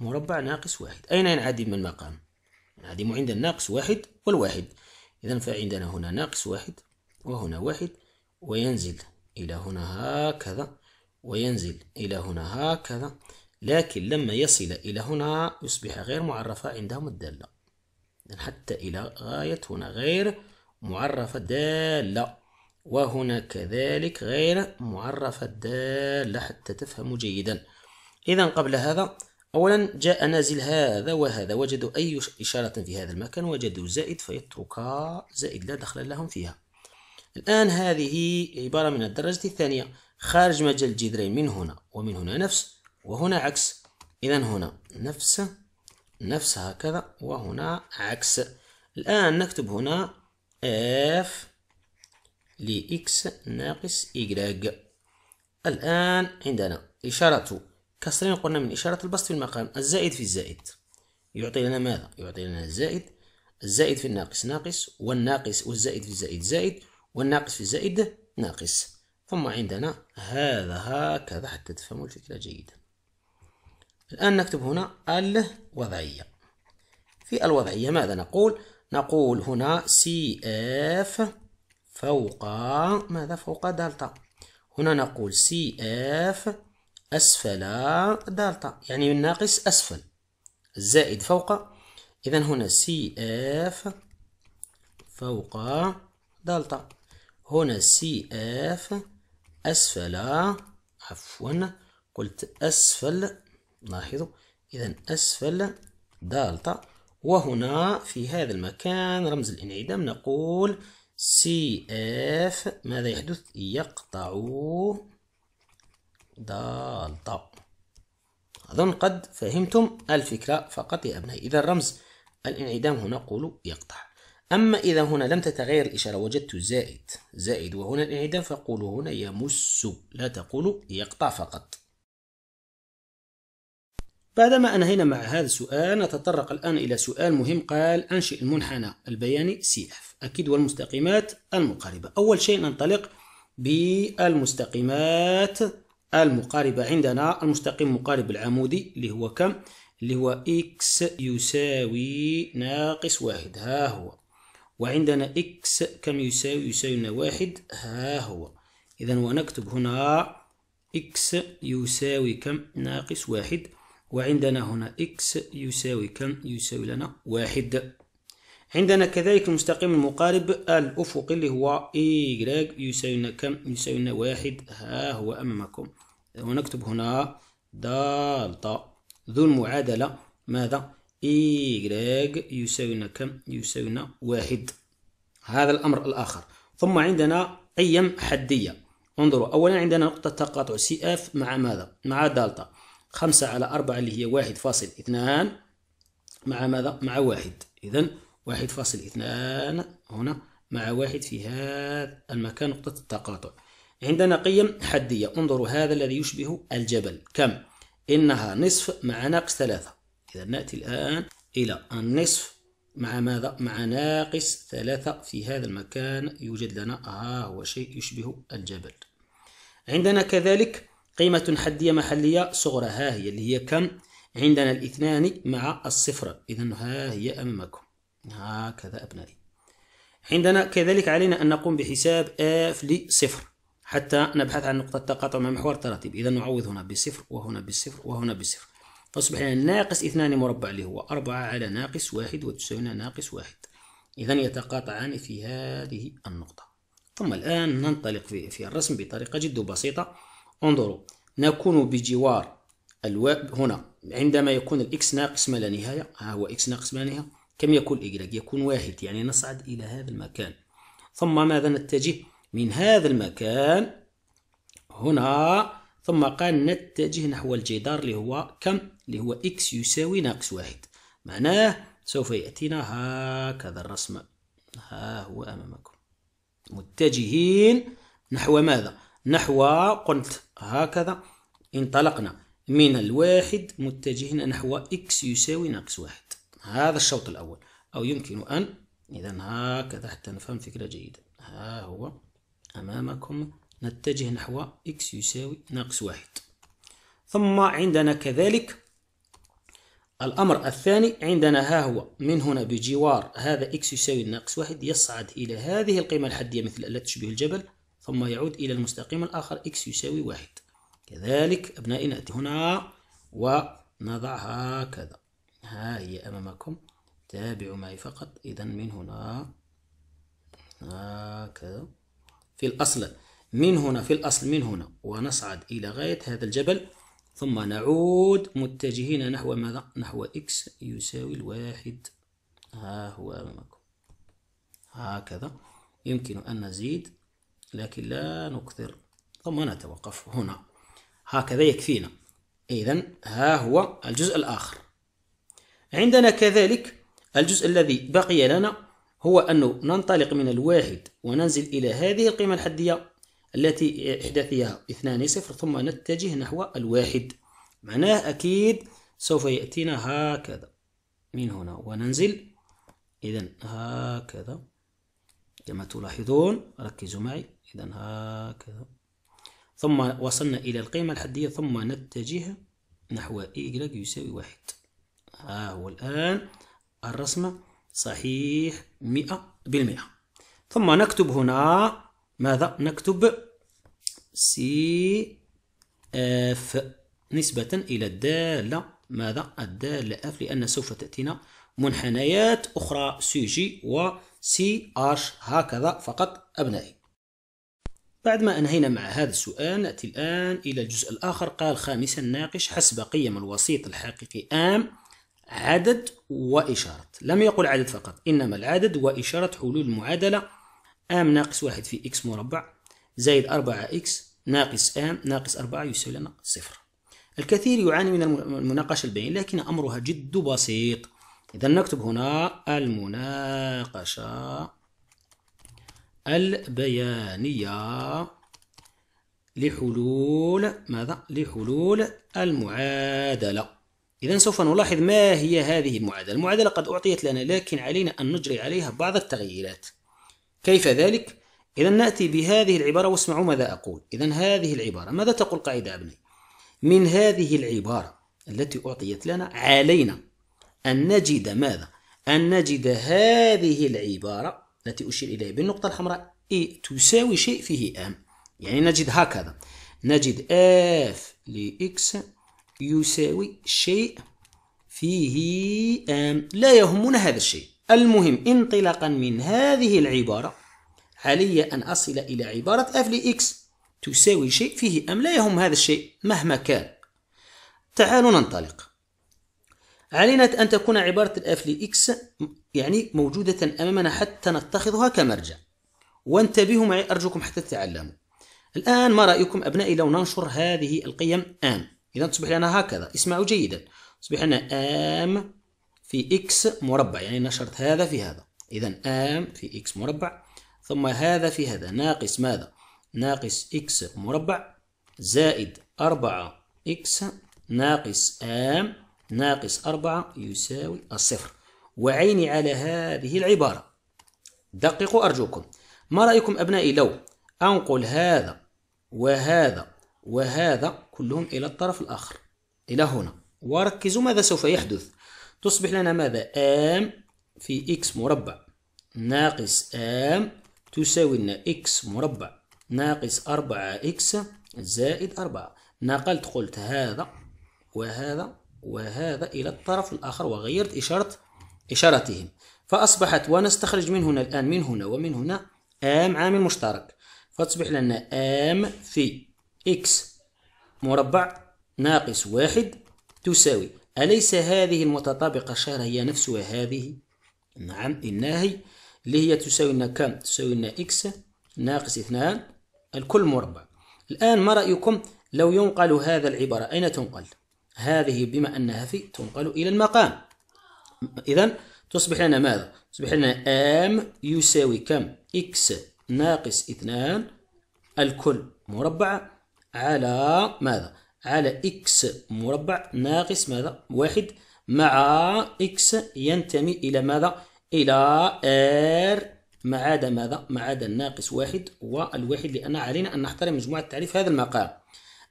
مربع ناقص واحد أين ينعدم المقام نعدم عند الناقص واحد والواحد إذا فعندنا هنا ناقص واحد وهنا واحد وينزل إلى هنا هكذا وينزل إلى هنا هكذا لكن لما يصل إلى هنا يصبح غير معرفة عندهم الدالة حتى إلى غاية هنا غير معرفة دالة وهنا كذلك غير معرفة دالة حتى تفهموا جيدا إذا قبل هذا أولا جاء نازل هذا وهذا وجدوا أي إشارة في هذا المكان وجدوا زائد فيتركا زائد لا دخل لهم فيها الآن هذه عبارة من الدرجة الثانية خارج مجال الجذرين من هنا ومن هنا نفس وهنا عكس إذا هنا نفس نفس هكذا وهنا عكس الآن نكتب هنا F لإكس ناقص Y الآن عندنا إشارة كسرين قلنا من إشارة البسط في المقام الزائد في الزائد يعطي لنا ماذا؟ يعطي لنا الزائد الزائد في الناقص ناقص والناقص والزائد في الزائد زائد والناقص في الزائد ناقص ثم عندنا هذا هكذا حتى تفهموا الفكرة جيدا الآن نكتب هنا الوضعية في الوضعية ماذا نقول؟ نقول هنا سي اف فوق ماذا فوق دلتا هنا نقول سي اف أسفل دلتا يعني الناقص أسفل الزائد فوق إذا هنا سي اف فوق دلتا هنا سي اف أسفل عفوا قلت أسفل لاحظوا إذا أسفل دلتا وهنا في هذا المكان رمز الانعدام نقول سي اف ماذا يحدث يقطع دالتا أظن قد فهمتم الفكرة فقط يا أبنائي إذا رمز الانعدام هنا قولوا يقطع أما إذا هنا لم تتغير الإشارة وجدت زائد زائد وهنا الانعدام فقولوا هنا يمس لا تقولوا يقطع فقط بعدما أنهينا مع هذا السؤال نتطرق الآن إلى سؤال مهم قال أنشئ المنحنى البياني سي اف أكيد والمستقيمات المقاربة أول شيء ننطلق بالمستقيمات المقاربة عندنا المستقيم مقارب العمودي اللي هو كم اللي هو x يساوي ناقص واحد ها هو وعندنا x كم يساوي يساوي لنا واحد ها هو إذا ونكتب هنا x يساوي كم ناقص واحد وعندنا هنا x يساوي كم يساوي لنا واحد عندنا كذلك المستقيم المقارب الأفقي اللي هو اي يساوي كم يساوي واحد ها هو أمامكم ونكتب هنا دالتا ذو المعادلة ماذا اي يساوي كم يساوي واحد هذا الأمر الآخر ثم عندنا قيم حدية انظروا أولا عندنا نقطة تقاطع سي اف مع ماذا مع دالتا خمسة على أربعة اللي هي واحد فاصل اثنان مع ماذا مع واحد إذا واحد فاصل اثنان هنا مع واحد في هذا المكان نقطة التقاطع عندنا قيم حدية انظروا هذا الذي يشبه الجبل كم إنها نصف مع ناقص ثلاثة إذا نأتي الآن إلى النصف مع ماذا؟ مع ناقص ثلاثة في هذا المكان يوجد لنا ها آه، هو شيء يشبه الجبل عندنا كذلك قيمة حدية محلية صغرى ها هي اللي هي كم؟ عندنا الاثنان مع الصفر إذا ها هي أمامكم هكذا أبنائي عندنا كذلك علينا أن نقوم بحساب f لصفر حتى نبحث عن نقطة تقاطع مع محور التراتيب إذا نعوض هنا بصفر وهنا بصفر وهنا بصفر فأصبح لنا ناقص اثنان مربع اللي هو أربعة على ناقص واحد وتساوينا ناقص واحد إذا يتقاطعان في هذه النقطة ثم الآن ننطلق في, في الرسم بطريقة جد بسيطة انظروا نكون بجوار الواب هنا عندما يكون الإكس ناقص ما لا نهاية ها هو إكس ناقص ما لا نهاية كم يكون إيكغريك؟ يكون واحد يعني نصعد إلى هذا المكان ثم ماذا نتجه من هذا المكان هنا ثم قال نتجه نحو الجدار اللي هو كم اللي هو إكس يساوي ناقص واحد معناه سوف يأتينا هكذا الرسم ها هو أمامكم متجهين نحو ماذا نحو قلت هكذا انطلقنا من الواحد متجهين نحو إكس يساوي ناقص واحد هذا الشوط الأول أو يمكن أن إذا هكذا حتى نفهم فكرة جيدا ها هو أمامكم نتجه نحو x يساوي ناقص واحد ثم عندنا كذلك الأمر الثاني عندنا ها هو من هنا بجوار هذا x يساوي ناقص واحد يصعد إلى هذه القيمة الحدية مثل التي تشبه الجبل ثم يعود إلى المستقيم الآخر x يساوي واحد كذلك أبنائي نأتي هنا ونضع هكذا ها هي أمامكم تابعوا معي فقط إذا من هنا هكذا في الأصل من هنا في الأصل من هنا ونصعد إلى غاية هذا الجبل ثم نعود متجهين نحو ماذا؟ نحو إكس يساوي الواحد ها هو أمامكم هكذا يمكن أن نزيد لكن لا نكثر ثم نتوقف هنا هكذا يكفينا إذا ها هو الجزء الآخر عندنا كذلك الجزء الذي بقي لنا هو أنه ننطلق من الواحد وننزل إلى هذه القيمة الحدية التي إحداثها اثنان صفر ثم نتجه نحو الواحد معناه أكيد سوف يأتينا هكذا من هنا وننزل إذا هكذا كما تلاحظون ركزوا معي إذا هكذا ثم وصلنا إلى القيمة الحدية ثم نتجه نحو y يساوي واحد ها هو الآن الرسم صحيح 100% ثم نكتب هنا ماذا نكتب سي اف نسبة إلى الدالة ماذا الدالة اف لأن سوف تأتينا منحنيات أخرى سي جي و سي اش هكذا فقط أبنائي بعد ما أنهينا مع هذا السؤال نأتي الآن إلى الجزء الآخر قال خامسا ناقش حسب قيم الوسيط الحقيقي ام عدد وإشارة لم يقل عدد فقط إنما العدد وإشارة حلول المعادلة ام ناقص واحد في إكس مربع زائد أربعة إكس ناقص ام ناقص أربعة يساوي لنا صفر الكثير يعاني من المناقشة البين لكن أمرها جد بسيط إذا نكتب هنا المناقشة البيانية لحلول ماذا؟ لحلول المعادلة إذا سوف نلاحظ ما هي هذه المعادلة المعادلة قد أعطيت لنا لكن علينا أن نجري عليها بعض التغييرات كيف ذلك؟ إذا نأتي بهذه العبارة واسمعوا ماذا أقول إذا هذه العبارة ماذا تقول قاعدة أبني؟ من هذه العبارة التي أعطيت لنا علينا أن نجد ماذا؟ أن نجد هذه العبارة التي أشير إليها بالنقطة الحمراء إي تساوي شيء فيه أم يعني نجد هكذا نجد F لإكس يساوي شيء فيه آم لا يهمنا هذا الشيء المهم انطلاقا من هذه العبارة علي أن أصل إلى عبارة f لx تساوي شيء فيه أم لا يهم هذا الشيء مهما كان تعالوا ننطلق علينا أن تكون عبارة الاف لإكس يعني موجودة أمامنا حتى نتخذها كمرجع وانتبهوا معي أرجوكم حتى تتعلموا الآن ما رأيكم أبنائي لو ننشر هذه القيم آم إذا تصبح لنا هكذا اسمعوا جيدا تصبح لنا آم في إكس مربع يعني نشرت هذا في هذا إذا آم في إكس مربع ثم هذا في هذا ناقص ماذا؟ ناقص إكس مربع زائد أربعة إكس ناقص آم ناقص أربعة يساوي الصفر وعيني على هذه العبارة دققوا أرجوكم ما رأيكم أبنائي لو أنقل هذا وهذا وهذا كلهم إلى الطرف الآخر إلى هنا وركزوا ماذا سوف يحدث تصبح لنا ماذا آم في إكس مربع ناقص آم تساوي لنا إكس مربع ناقص أربعة إكس زائد أربعة نقلت قلت هذا وهذا وهذا إلى الطرف الآخر وغيرت إشارة إشارتهم فأصبحت ونستخرج من هنا الآن من هنا ومن هنا آم عامل مشترك فتصبح لنا آم في إكس مربع ناقص واحد تساوي أليس هذه المتطابقة الشهر هي نفسها هذه؟ نعم إنها هي اللي هي تساوي لنا كم؟ تساوي لنا إكس ناقص اثنان الكل مربع الآن ما رأيكم لو ينقل هذا العبارة أين تنقل؟ هذه بما أنها في تنقل إلى المقام إذا تصبح لنا ماذا؟ تصبح لنا آم يساوي كم؟ إكس ناقص اثنان الكل مربع على ماذا على إكس مربع ناقص ماذا واحد مع إكس ينتمي إلى ماذا إلى ار ما عدا ماذا؟ ما عدا الناقص واحد والواحد لأن علينا أن نحترم مجموعة تعريف هذا المقام.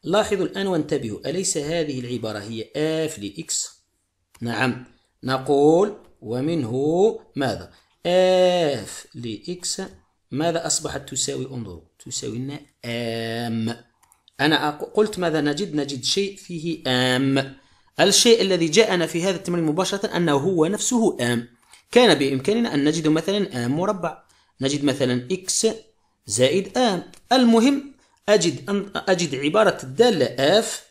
لاحظوا الآن وانتبهوا أليس هذه العبارة هي اف لاكس نعم نقول ومنه ماذا؟ اف لاكس ماذا أصبحت تساوي؟ انظروا تساوي لنا ام أنا قلت ماذا نجد نجد شيء فيه آم الشيء الذي جاءنا في هذا التمرين مباشرة أنه هو نفسه آم كان بإمكاننا أن نجد مثلا آم مربع نجد مثلا إكس زائد آم المهم أجد, أن أجد عبارة الدالة آف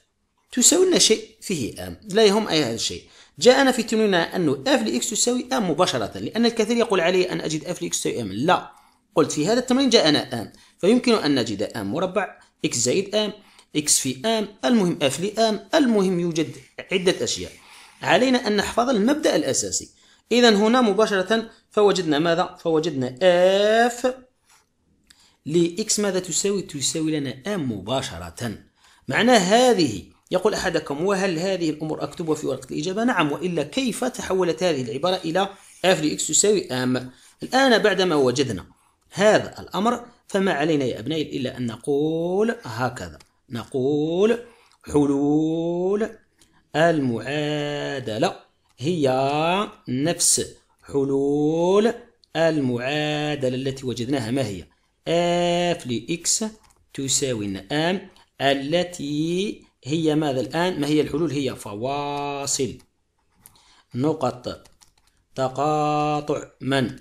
تساوي لنا شيء فيه آم لا يهم أي هذا الشيء جاءنا في تمريننا أنه اف لإكس تساوي آم مباشرة لأن الكثير يقول علي أن أجد اف لإكس تساوي آم لا قلت في هذا التمرين جاءنا آم فيمكن أن نجد آم مربع اكس زائد ام اكس في ام المهم اف لام المهم يوجد عدة اشياء علينا ان نحفظ المبدأ الاساسي اذا هنا مباشرة فوجدنا ماذا فوجدنا اف لإكس ماذا تساوي؟ تساوي لنا ام مباشرة معناه هذه يقول أحدكم وهل هذه الأمور أكتبها في ورقة الإجابة؟ نعم وإلا كيف تحولت هذه العبارة إلى اف لإكس تساوي ام؟ الآن بعدما وجدنا هذا الأمر فما علينا يا أبنائي إلا أن نقول هكذا نقول حلول المعادلة هي نفس حلول المعادلة التي وجدناها ما هي f لx تساوي أم التي هي ماذا الآن ما هي الحلول هي فواصل نقط تقاطع من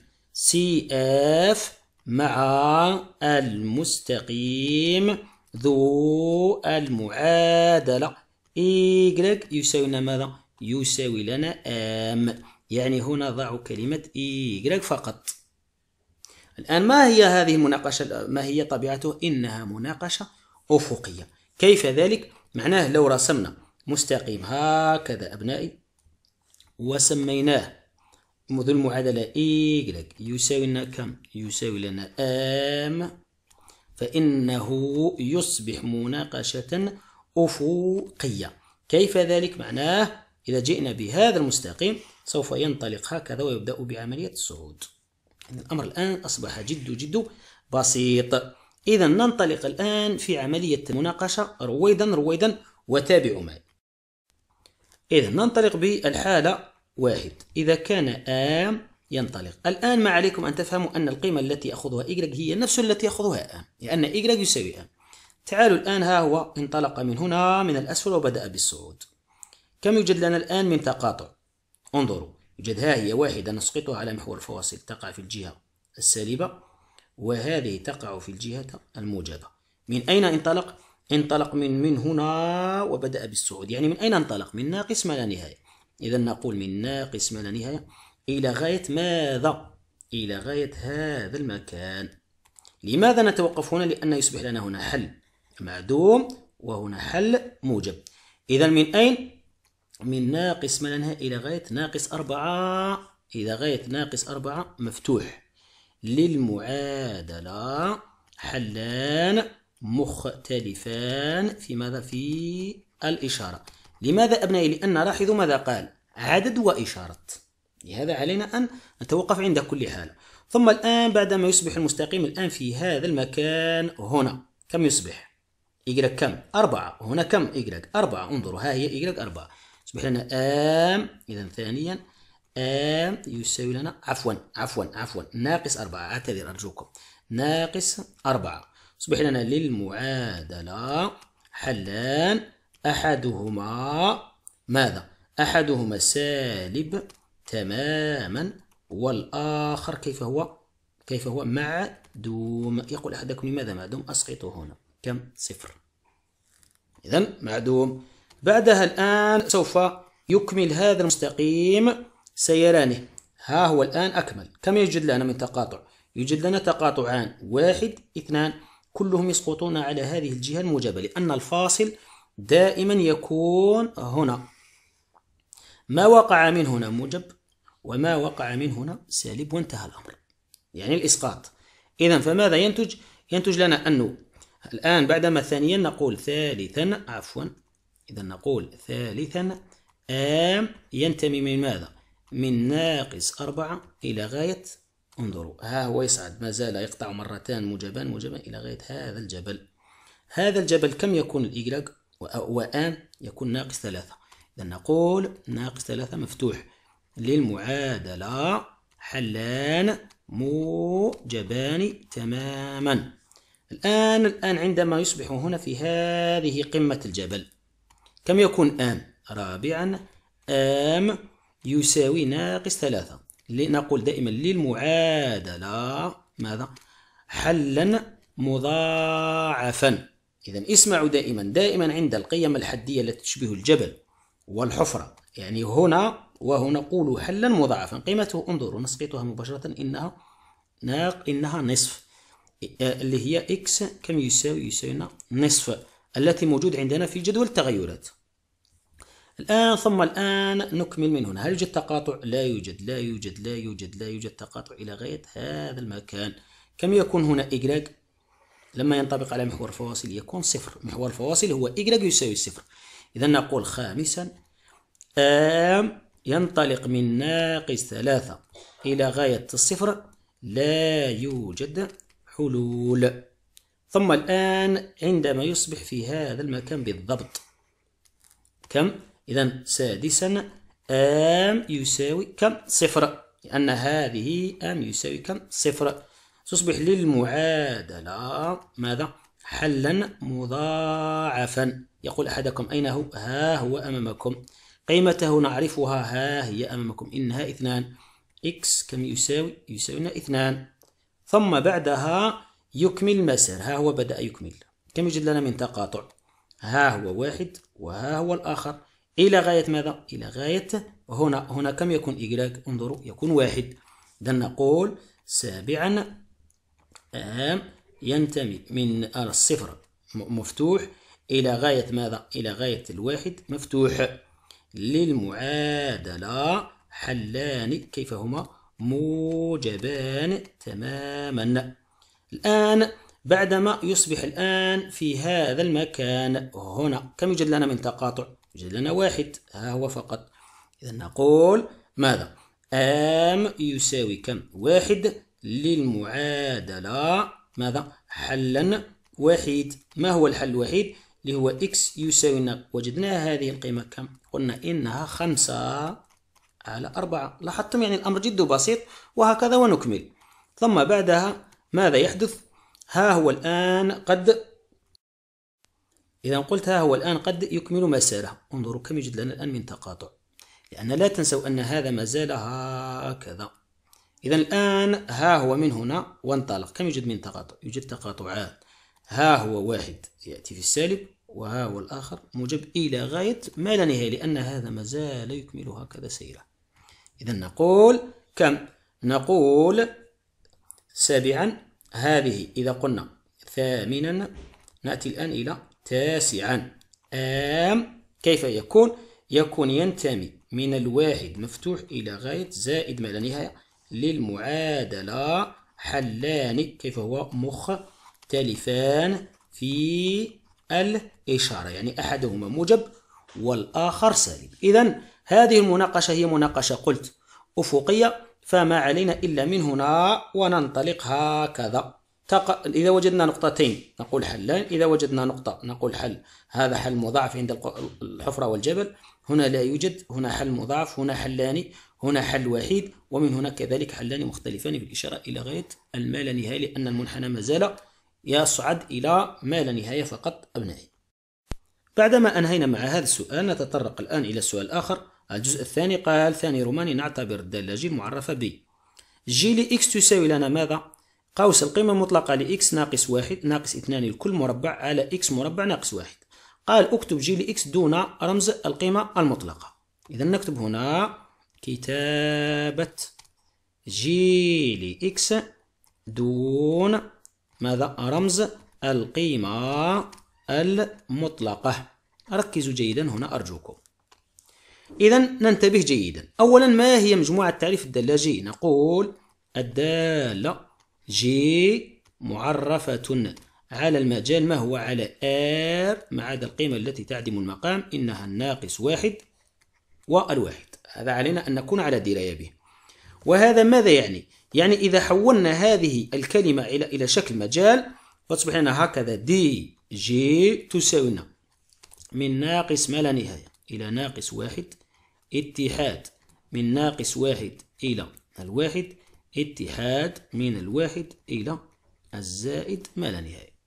CF مع المستقيم ذو المعادلة يساوي يساوينا ماذا؟ يساوي لنا ام يعني هنا ضعوا كلمة y فقط الآن ما هي هذه المناقشة ما هي طبيعته؟ إنها مناقشة أفقية كيف ذلك؟ معناه لو رسمنا مستقيم هكذا أبنائي وسميناه مثل المعادلة إيكلاك يساوي لنا كم؟ يساوي لنا آم فإنه يصبح مناقشة أفقية كيف ذلك معناه إذا جئنا بهذا المستقيم سوف ينطلق هكذا ويبدأ بعملية الصعود الأمر الآن أصبح جد جد بسيط إذا ننطلق الآن في عملية المناقشة رويدا رويدا وتابعوا معي إذا ننطلق بالحالة واحد إذا كان آم ينطلق الآن ما عليكم أن تفهموا أن القيمة التي يأخذها Y هي نفس التي يأخذها آم لأن يعني Y يساوي آم تعالوا الآن ها هو انطلق من هنا من الأسفل وبدأ بالصعود كم يوجد لنا الآن من تقاطع انظروا يوجد ها هي واحدة نسقطها على محور الفواصل تقع في الجهة السالبة وهذه تقع في الجهة الموجبة من أين انطلق؟ انطلق من من هنا وبدأ بالصعود يعني من أين انطلق؟ من ناقص ما لا نهاية إذا نقول من ناقص ما لا نهاية إلى غاية ماذا؟ إلى غاية هذا المكان لماذا نتوقف هنا؟ لأن يصبح لنا هنا حل معدوم وهنا حل موجب إذا من أين؟ من ناقص ما لا نهاية إلى غاية ناقص أربعة إلى غاية ناقص أربعة مفتوح للمعادلة حلان مختلفان في ماذا؟ في الإشارة لماذا أبنائي؟ لأن لاحظوا ماذا قال عدد وإشارة لهذا علينا أن نتوقف عند كل حالة ثم الآن بعدما يصبح المستقيم الآن في هذا المكان هنا كم يصبح؟ إيجريك كم؟ أربعة هنا كم إيجريك؟ أربعة انظروا ها هي إيجريك أربعة يصبح لنا آم إذا ثانيا آم يساوي لنا عفوا عفوا عفوا ناقص أربعة أعتذر أرجوكم ناقص أربعة يصبح لنا للمعادلة حلان أحدهما ماذا؟ أحدهما سالب تماما والآخر كيف هو؟ كيف هو معدوم يقول أحدكم لماذا معدوم أسقطه هنا كم صفر إذا معدوم بعدها الآن سوف يكمل هذا المستقيم سيرانه ها هو الآن أكمل كم يوجد لنا من تقاطع يوجد لنا تقاطعان واحد اثنان كلهم يسقطون على هذه الجهة الموجبة لأن الفاصل دائما يكون هنا ما وقع من هنا موجب وما وقع من هنا سالب وانتهى الأمر يعني الإسقاط إذا فماذا ينتج؟ ينتج لنا أنه الآن بعدما ثانيا نقول ثالثا عفوا إذا نقول ثالثا آم ينتمي من ماذا؟ من ناقص أربعة إلى غاية انظروا ها هو يصعد ما زال يقطع مرتان موجبان موجبان إلى غاية هذا الجبل هذا الجبل كم يكون الإيجلاج؟ وآن يكون ناقص ثلاثة إذا نقول ناقص ثلاثة مفتوح للمعادلة حلان موجبان تماما الآن الآن عندما يصبح هنا في هذه قمة الجبل كم يكون آم؟ رابعا آم يساوي ناقص ثلاثة لنقول دائما للمعادلة ماذا؟ حلا مضاعفا إذا اسمعوا دائما دائما عند القيم الحدية التي تشبه الجبل والحفرة يعني هنا وهو نقول حلا مضاعفا قيمته انظروا نسقطها مباشرة إنها ناق إنها نصف آه، اللي هي إكس كم يساوي يساوي نصف التي موجود عندنا في جدول التغيرات الآن ثم الآن نكمل من هنا هل يوجد تقاطع؟ لا يوجد لا يوجد لا يوجد لا يوجد تقاطع إلى غاية هذا المكان كم يكون هنا إجراج؟ لما ينطبق على محور الفواصل يكون صفر محور الفواصل هو y يساوي صفر إذا نقول خامسا آم ينطلق من ناقص ثلاثة إلى غاية الصفر لا يوجد حلول ثم الآن عندما يصبح في هذا المكان بالضبط كم؟ إذا سادسا آم يساوي كم؟ صفر لأن هذه آم يساوي كم؟ صفر تصبح للمعادلة ماذا؟ حلا مضاعفا يقول أحدكم أين هو؟ ها هو أمامكم قيمته نعرفها ها هي أمامكم إنها اثنان إكس كم يساوي؟ يساوينا اثنان ثم بعدها يكمل مسار ها هو بدأ يكمل كم يوجد لنا من تقاطع؟ ها هو واحد وها هو الآخر إلى غاية ماذا؟ إلى غاية هنا هنا كم يكون إجراك؟ انظروا يكون واحد إذا نقول سابعا هام ينتمي من الصفر مفتوح إلى غاية ماذا؟ إلى غاية الواحد مفتوح للمعادلة حلان كيف هما موجبان تماما الآن بعدما يصبح الآن في هذا المكان هنا كم يوجد لنا من تقاطع؟ يوجد لنا واحد ها هو فقط إذا نقول ماذا؟ آم يساوي كم؟ واحد للمعادلة ماذا حلا وحيد ما هو الحل الوحيد اللي هو x يساوي ناقص وجدنا هذه القيمة كم قلنا إنها خمسة على أربعة لاحظتم يعني الأمر جد بسيط وهكذا ونكمل ثم بعدها ماذا يحدث ها هو الآن قد إذا قلت ها هو الآن قد يكمل مساره انظروا كم يجد لنا الآن من تقاطع لأن لا تنسوا أن هذا ما زال هكذا إذا الآن ها هو من هنا وانطلق كم يوجد من تقاطع؟ يوجد تقاطعات ها هو واحد يأتي في السالب وها هو الآخر موجب إلى غاية ما لا نهاية لأن هذا ما زال يكمل هكذا سيره إذا نقول كم؟ نقول سابعا هذه إذا قلنا ثامنا نأتي الآن إلى تاسعا آم كيف يكون؟ يكون ينتمي من الواحد مفتوح إلى غاية زائد ما لا نهاية للمعادلة حلان كيف هو مختلفان في الإشارة يعني أحدهما موجب والآخر سالب إذا هذه المناقشة هي مناقشة قلت أفقية فما علينا إلا من هنا وننطلق هكذا تق... إذا وجدنا نقطتين نقول حلان إذا وجدنا نقطة نقول حل هذا حل مضاعف عند الحفرة والجبل هنا لا يوجد هنا حل مضاعف هنا حلان هنا حل وحيد ومن هنا كذلك حلان مختلفان في الإشارة إلى غاية الما لا نهاية لأن المنحنى ما زال يصعد إلى ما لا نهاية فقط أبنائي بعدما أنهينا مع هذا السؤال نتطرق الآن إلى السؤال الآخر الجزء الثاني قال ثاني روماني نعتبر الدالة جي المعرفة ب جي لإكس تساوي لنا ماذا؟ قوس القيمة المطلقة لإكس ناقص واحد ناقص اثنان الكل مربع على إكس مربع ناقص واحد قال أكتب جي لإكس دون رمز القيمة المطلقة إذا نكتب هنا كتابة جيل إكس دون ماذا رمز القيمة المطلقة ركزوا جيدا هنا أرجوكم إذا ننتبه جيدا أولا ما هي مجموعة تعريف الدالة جي نقول الدالة جي معرفة على المجال ما هو على R ما عدا القيمة التي تعدم المقام إنها الناقص واحد والواحد هذا علينا أن نكون على دراية به وهذا ماذا يعني؟ يعني إذا حولنا هذه الكلمة إلى إلى شكل مجال فتصبح لنا هكذا دي جي تساوينا من ناقص ما لا نهاية إلى ناقص واحد اتحاد من ناقص واحد إلى الواحد اتحاد من الواحد إلى الزائد ما لا نهاية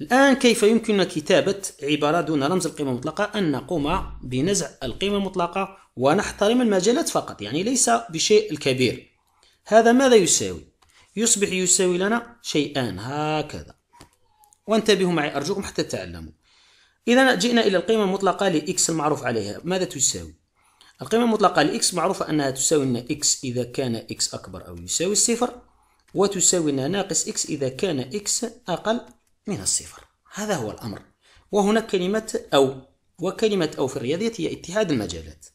الآن كيف يمكننا كتابة عبارة دون رمز القيمة المطلقة أن نقوم بنزع القيمة المطلقة ونحترم المجالات فقط يعني ليس بشيء الكبير هذا ماذا يساوي يصبح يساوي لنا شيئان هكذا وانتبهوا معي أرجوكم حتى تعلموا إذا جئنا إلى القيمة المطلقة لإكس المعروف عليها ماذا تساوي القيمة المطلقة لإكس معروفة أنها تساوي لنا إكس إذا كان إكس أكبر أو يساوي الصفر وتساوي لنا ناقص إكس إذا كان إكس أقل من الصفر هذا هو الأمر وهناك كلمة أو وكلمة أو في الرياضيات هي اتحاد المجالات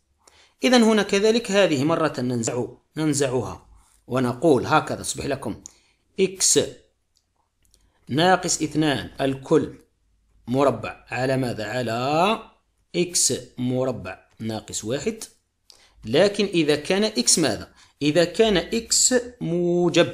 إذا هنا كذلك هذه مرة ننزع ننزعها ونقول هكذا تصبح لكم إكس ناقص اثنان الكل مربع على ماذا؟ على إكس مربع ناقص واحد لكن إذا كان إكس ماذا؟ إذا كان إكس موجب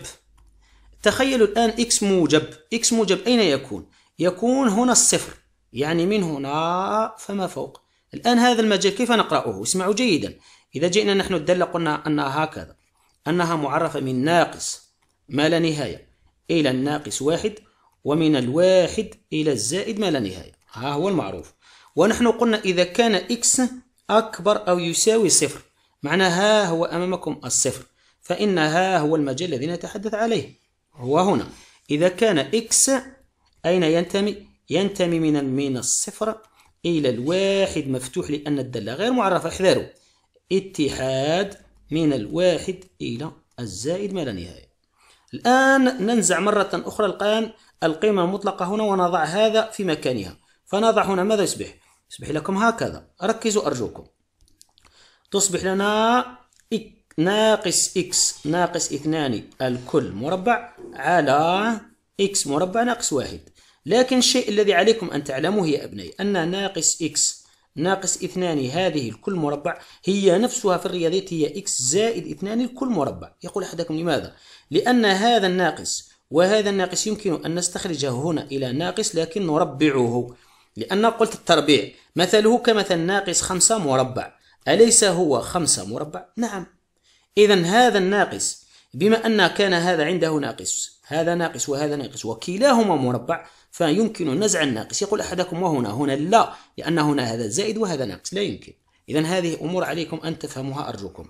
تخيلوا الآن إكس موجب إكس موجب أين يكون؟ يكون هنا الصفر يعني من هنا فما فوق الآن هذا المجال كيف نقرأه؟ اسمعوا جيدا إذا جئنا نحن الدالة قلنا أنها هكذا أنها معرفة من ناقص ما لا نهاية إلى الناقص واحد ومن الواحد إلى الزائد ما لا نهاية ها هو المعروف ونحن قلنا إذا كان إكس أكبر أو يساوي صفر معنى ها هو أمامكم الصفر فإن ها هو المجال الذي نتحدث عليه هو هنا إذا كان إكس أين ينتمي؟ ينتمي من من الصفر إلى الواحد مفتوح لأن الدالة غير معرفة احذروا اتحاد من الواحد إلى الزائد ما لا نهاية الآن ننزع مرة أخرى الآن القيمة المطلقة هنا ونضع هذا في مكانها فنضع هنا ماذا يصبح؟ يصبح لكم هكذا ركزوا أرجوكم تصبح لنا ناقص إكس ناقص اثنان الكل مربع على إكس مربع ناقص واحد لكن الشيء الذي عليكم أن تعلموه يا أبني أن ناقص x ناقص 2 هذه الكل مربع هي نفسها في الرياضيات هي x زائد 2 الكل مربع يقول أحدكم لماذا؟ لأن هذا الناقص وهذا الناقص يمكن أن نستخرجه هنا إلى ناقص لكن نربعه لأن قلت التربيع مثله كمثل ناقص 5 مربع أليس هو 5 مربع؟ نعم إذا هذا الناقص بما أن كان هذا عنده ناقص هذا ناقص وهذا ناقص وكلاهما مربع فيمكن نزع الناقص يقول أحدكم وهنا هنا لا لأن هنا هذا زائد وهذا ناقص لا يمكن إذا هذه أمور عليكم أن تفهموها أرجوكم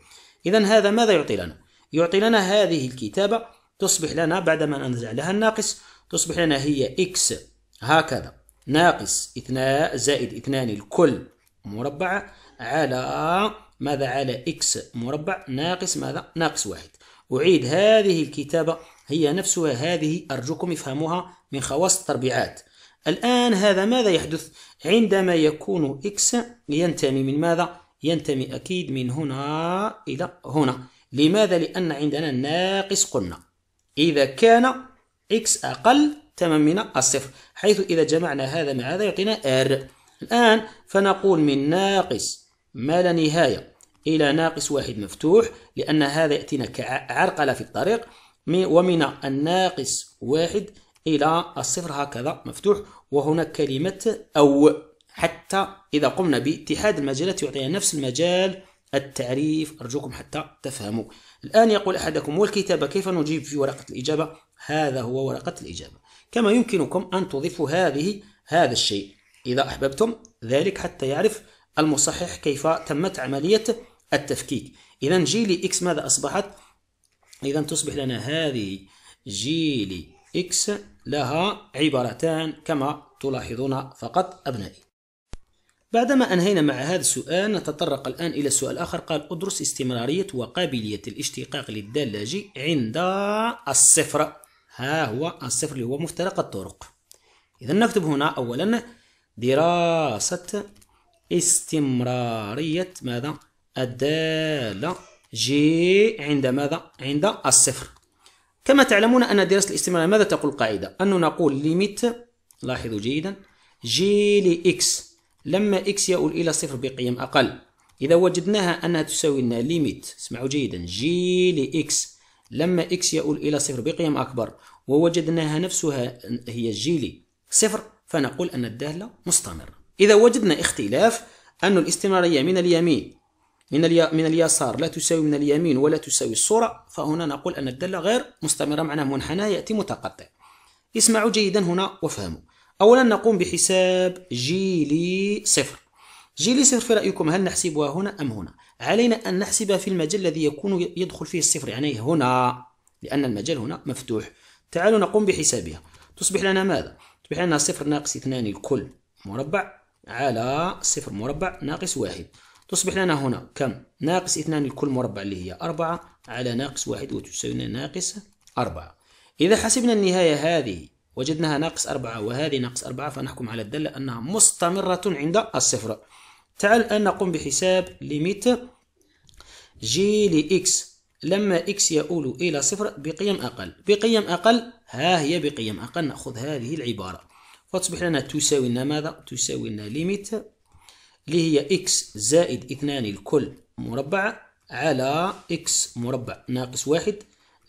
إذا هذا ماذا يعطي لنا؟ يعطي لنا هذه الكتابة تصبح لنا بعدما نزع لها الناقص تصبح لنا هي إكس هكذا ناقص اثنان زائد اثنان الكل مربع على ماذا على إكس مربع ناقص ماذا؟ ناقص واحد أعيد هذه الكتابة هي نفسها هذه أرجوكم افهموها من خواص التربيعات الآن هذا ماذا يحدث عندما يكون إكس ينتمي من ماذا؟ ينتمي أكيد من هنا إلى هنا لماذا؟ لأن عندنا ناقص قلنا إذا كان إكس أقل تمام من الصفر حيث إذا جمعنا هذا مع هذا يعطينا R الآن فنقول من ناقص ما لا نهاية إلى ناقص واحد مفتوح لأن هذا يأتينا كعرقلة في الطريق ومن الناقص واحد إلى الصفر هكذا مفتوح وهناك كلمة أو حتى إذا قمنا باتحاد المجالات يعطينا نفس المجال التعريف أرجوكم حتى تفهموا الآن يقول أحدكم والكتابة كيف نجيب في ورقة الإجابة هذا هو ورقة الإجابة كما يمكنكم أن تضيفوا هذه هذا الشيء إذا أحببتم ذلك حتى يعرف المصحح كيف تمت عملية التفكيك إذا جيلي إكس ماذا أصبحت؟ إذا تصبح لنا هذه جيلي إكس لها عبارتان كما تلاحظون فقط أبنائي بعدما أنهينا مع هذا السؤال نتطرق الآن إلى سؤال آخر قال أدرس استمرارية وقابلية الاشتقاق للدالة جي عند الصفر ها هو الصفر اللي هو مفترق الطرق إذا نكتب هنا أولا دراسة استمرارية ماذا الدالة جي عند ماذا عند الصفر كما تعلمون أن دراسة الاستمرارية ماذا تقول القاعدة أن نقول ليميت لاحظوا جيدا جي لإكس لما إكس يؤول إلى صفر بقيم أقل إذا وجدناها أنها تساوي لنا ليميت اسمعوا جيدا جي لإكس لما إكس يؤول إلى صفر بقيم أكبر ووجدناها نفسها هي جي لي صفر فنقول أن الدالة مستمرة إذا وجدنا اختلاف أن الاستمرارية من اليمين من من اليسار لا تساوي من اليمين ولا تساوي الصورة فهنا نقول أن الدالة غير مستمرة معناه منحنى يأتي متقطع اسمعوا جيدا هنا وافهموا أولا نقوم بحساب جيلي صفر جيلي صفر في رأيكم هل نحسبها هنا أم هنا علينا أن نحسبها في المجال الذي يكون يدخل فيه الصفر يعني هنا لأن المجال هنا مفتوح تعالوا نقوم بحسابها تصبح لنا ماذا تصبح لنا صفر ناقص اثنان الكل مربع على صفر مربع ناقص واحد تصبح لنا هنا كم ناقص اثنان الكل مربع اللي هي أربعة على ناقص واحد وتساوي لنا ناقص أربعة إذا حسبنا النهاية هذه وجدناها ناقص أربعة وهذه ناقص أربعة فنحكم على الدالة أنها مستمرة عند الصفر تعال الآن نقوم بحساب ليميت جي لإكس لما إكس يؤول إلى صفر بقيم أقل بقيم أقل ها هي بقيم أقل نأخذ هذه العبارة فتصبح لنا تساوي لنا ماذا؟ تساوي لنا ليميت اللي هي x زائد 2 الكل مربع على x مربع ناقص واحد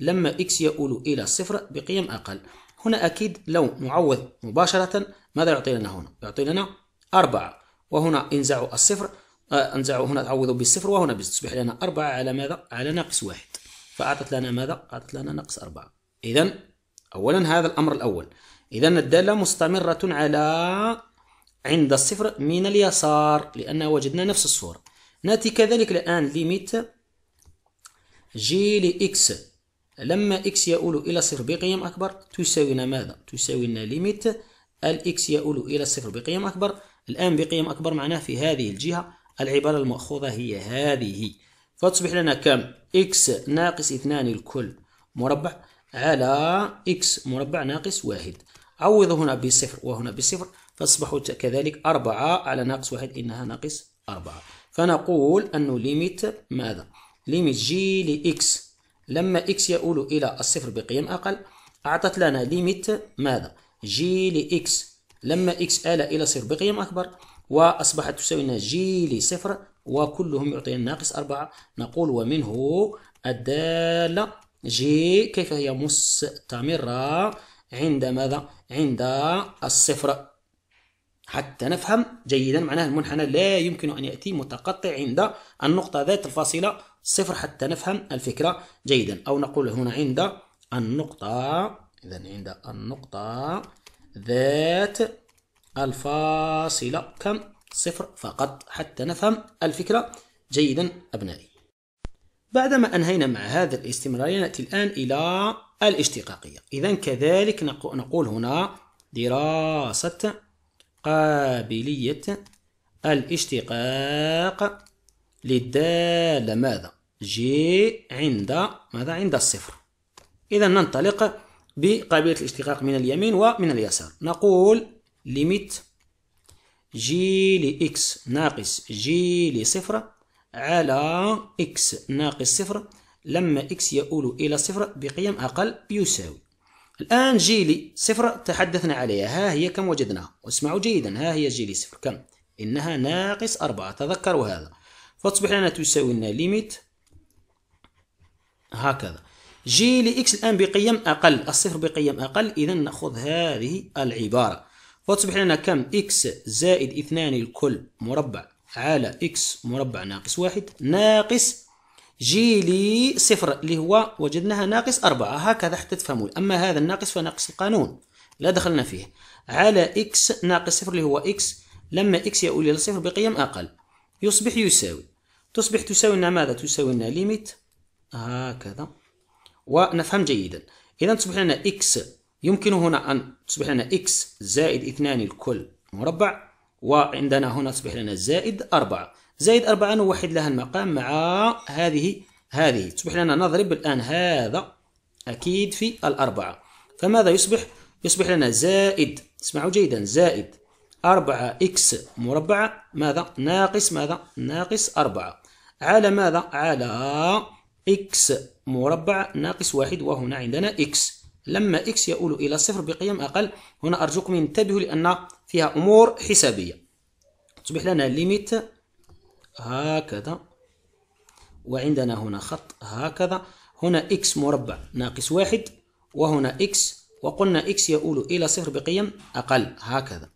لما x يؤول إلى صفر بقيم أقل هنا أكيد لو نعوض مباشرة ماذا يعطي لنا هنا؟ يعطي لنا أربعة وهنا انزعوا الصفر آه، انزعوا هنا تعوضوا بالصفر وهنا تصبح لنا أربعة على ماذا؟ على ناقص واحد فأعطت لنا ماذا؟ أعطت لنا ناقص أربعة إذا أولا هذا الأمر الأول إذا الدالة مستمرة على عند الصفر من اليسار لأن وجدنا نفس الصورة نأتي كذلك الآن ليميت جي لإكس لما إكس يؤول إلى صفر بقيم أكبر تساوينا ماذا؟ تساوينا ليميت الإكس يؤول إلى صفر بقيم أكبر الآن بقيم أكبر معناه في هذه الجهة العبارة المأخوذة هي هذه فتصبح لنا كم؟ إكس ناقص اثنان الكل مربع على إكس مربع ناقص واحد عوض هنا بصفر وهنا بصفر فأصبحوا كذلك أربعة على ناقص واحد إنها ناقص أربعة فنقول أنه ليميت ماذا؟ ليميت جي لإكس لما إكس يؤول إلى الصفر بقيم أقل أعطت لنا ليميت ماذا؟ جي لإكس لما إكس آل إلى صفر بقيم أكبر وأصبحت تساوي لنا جي لصفر وكلهم يعطينا ناقص أربعة نقول ومنه الدالة جي كيف هي مستمرة عند ماذا؟ عند الصفر حتى نفهم جيدا معناه المنحنى لا يمكن أن يأتي متقطع عند النقطة ذات الفاصلة صفر حتى نفهم الفكرة جيدا أو نقول هنا عند النقطة إذا عند النقطة ذات الفاصلة كم صفر فقط حتى نفهم الفكرة جيدا أبنائي بعدما أنهينا مع هذا الاستمرارية نأتي الآن إلى الاشتقاقية إذا كذلك نقول هنا دراسة قابلية الاشتقاق للدالة ماذا؟ جي عند ماذا؟ عند الصفر إذا ننطلق بقابلية الاشتقاق من اليمين ومن اليسار نقول ليميت جي لإكس ناقص جي لصفر على إكس ناقص صفر لما إكس يؤول إلى صفر بقيم أقل يساوي الآن جيلي صفر تحدثنا عليها ها هي كم وجدناها واسمعوا جيدا ها هي جيلي صفر كم إنها ناقص أربعة تذكروا هذا فتصبح لنا تساوي لنا ليميت هكذا جي لإكس الآن بقيم أقل الصفر بقيم أقل إذا نأخذ هذه العبارة فتصبح لنا كم إكس زائد اثنان الكل مربع على إكس مربع ناقص واحد ناقص جيلي صفر اللي هو وجدناها ناقص أربعة هكذا حتى تفهموا أما هذا الناقص فناقص القانون لا دخلنا فيه على إكس ناقص صفر اللي هو إكس لما إكس يؤول إلى صفر بقيم أقل يصبح يساوي تصبح تساوي لنا ماذا تساوي لنا ليميت هكذا ونفهم جيدا إذا تصبح لنا إكس يمكن هنا أن تصبح لنا إكس زائد اثنان الكل مربع وعندنا هنا تصبح لنا زائد أربعة زائد أربعة نوحد لها المقام مع هذه هذه تصبح لنا نضرب الآن هذا أكيد في الأربعة فماذا يصبح؟ يصبح لنا زائد اسمعوا جيدا زائد أربعة إكس مربعة ماذا؟ ناقص ماذا؟ ناقص أربعة على ماذا؟ على إكس مربع ناقص واحد وهنا عندنا إكس لما إكس يؤول إلى صفر بقيم أقل هنا أرجوكم انتبهوا لأن فيها أمور حسابية تصبح لنا ليميت هكذا وعندنا هنا خط هكذا هنا x مربع ناقص واحد وهنا x وقلنا x يؤول إلى صفر بقيم أقل هكذا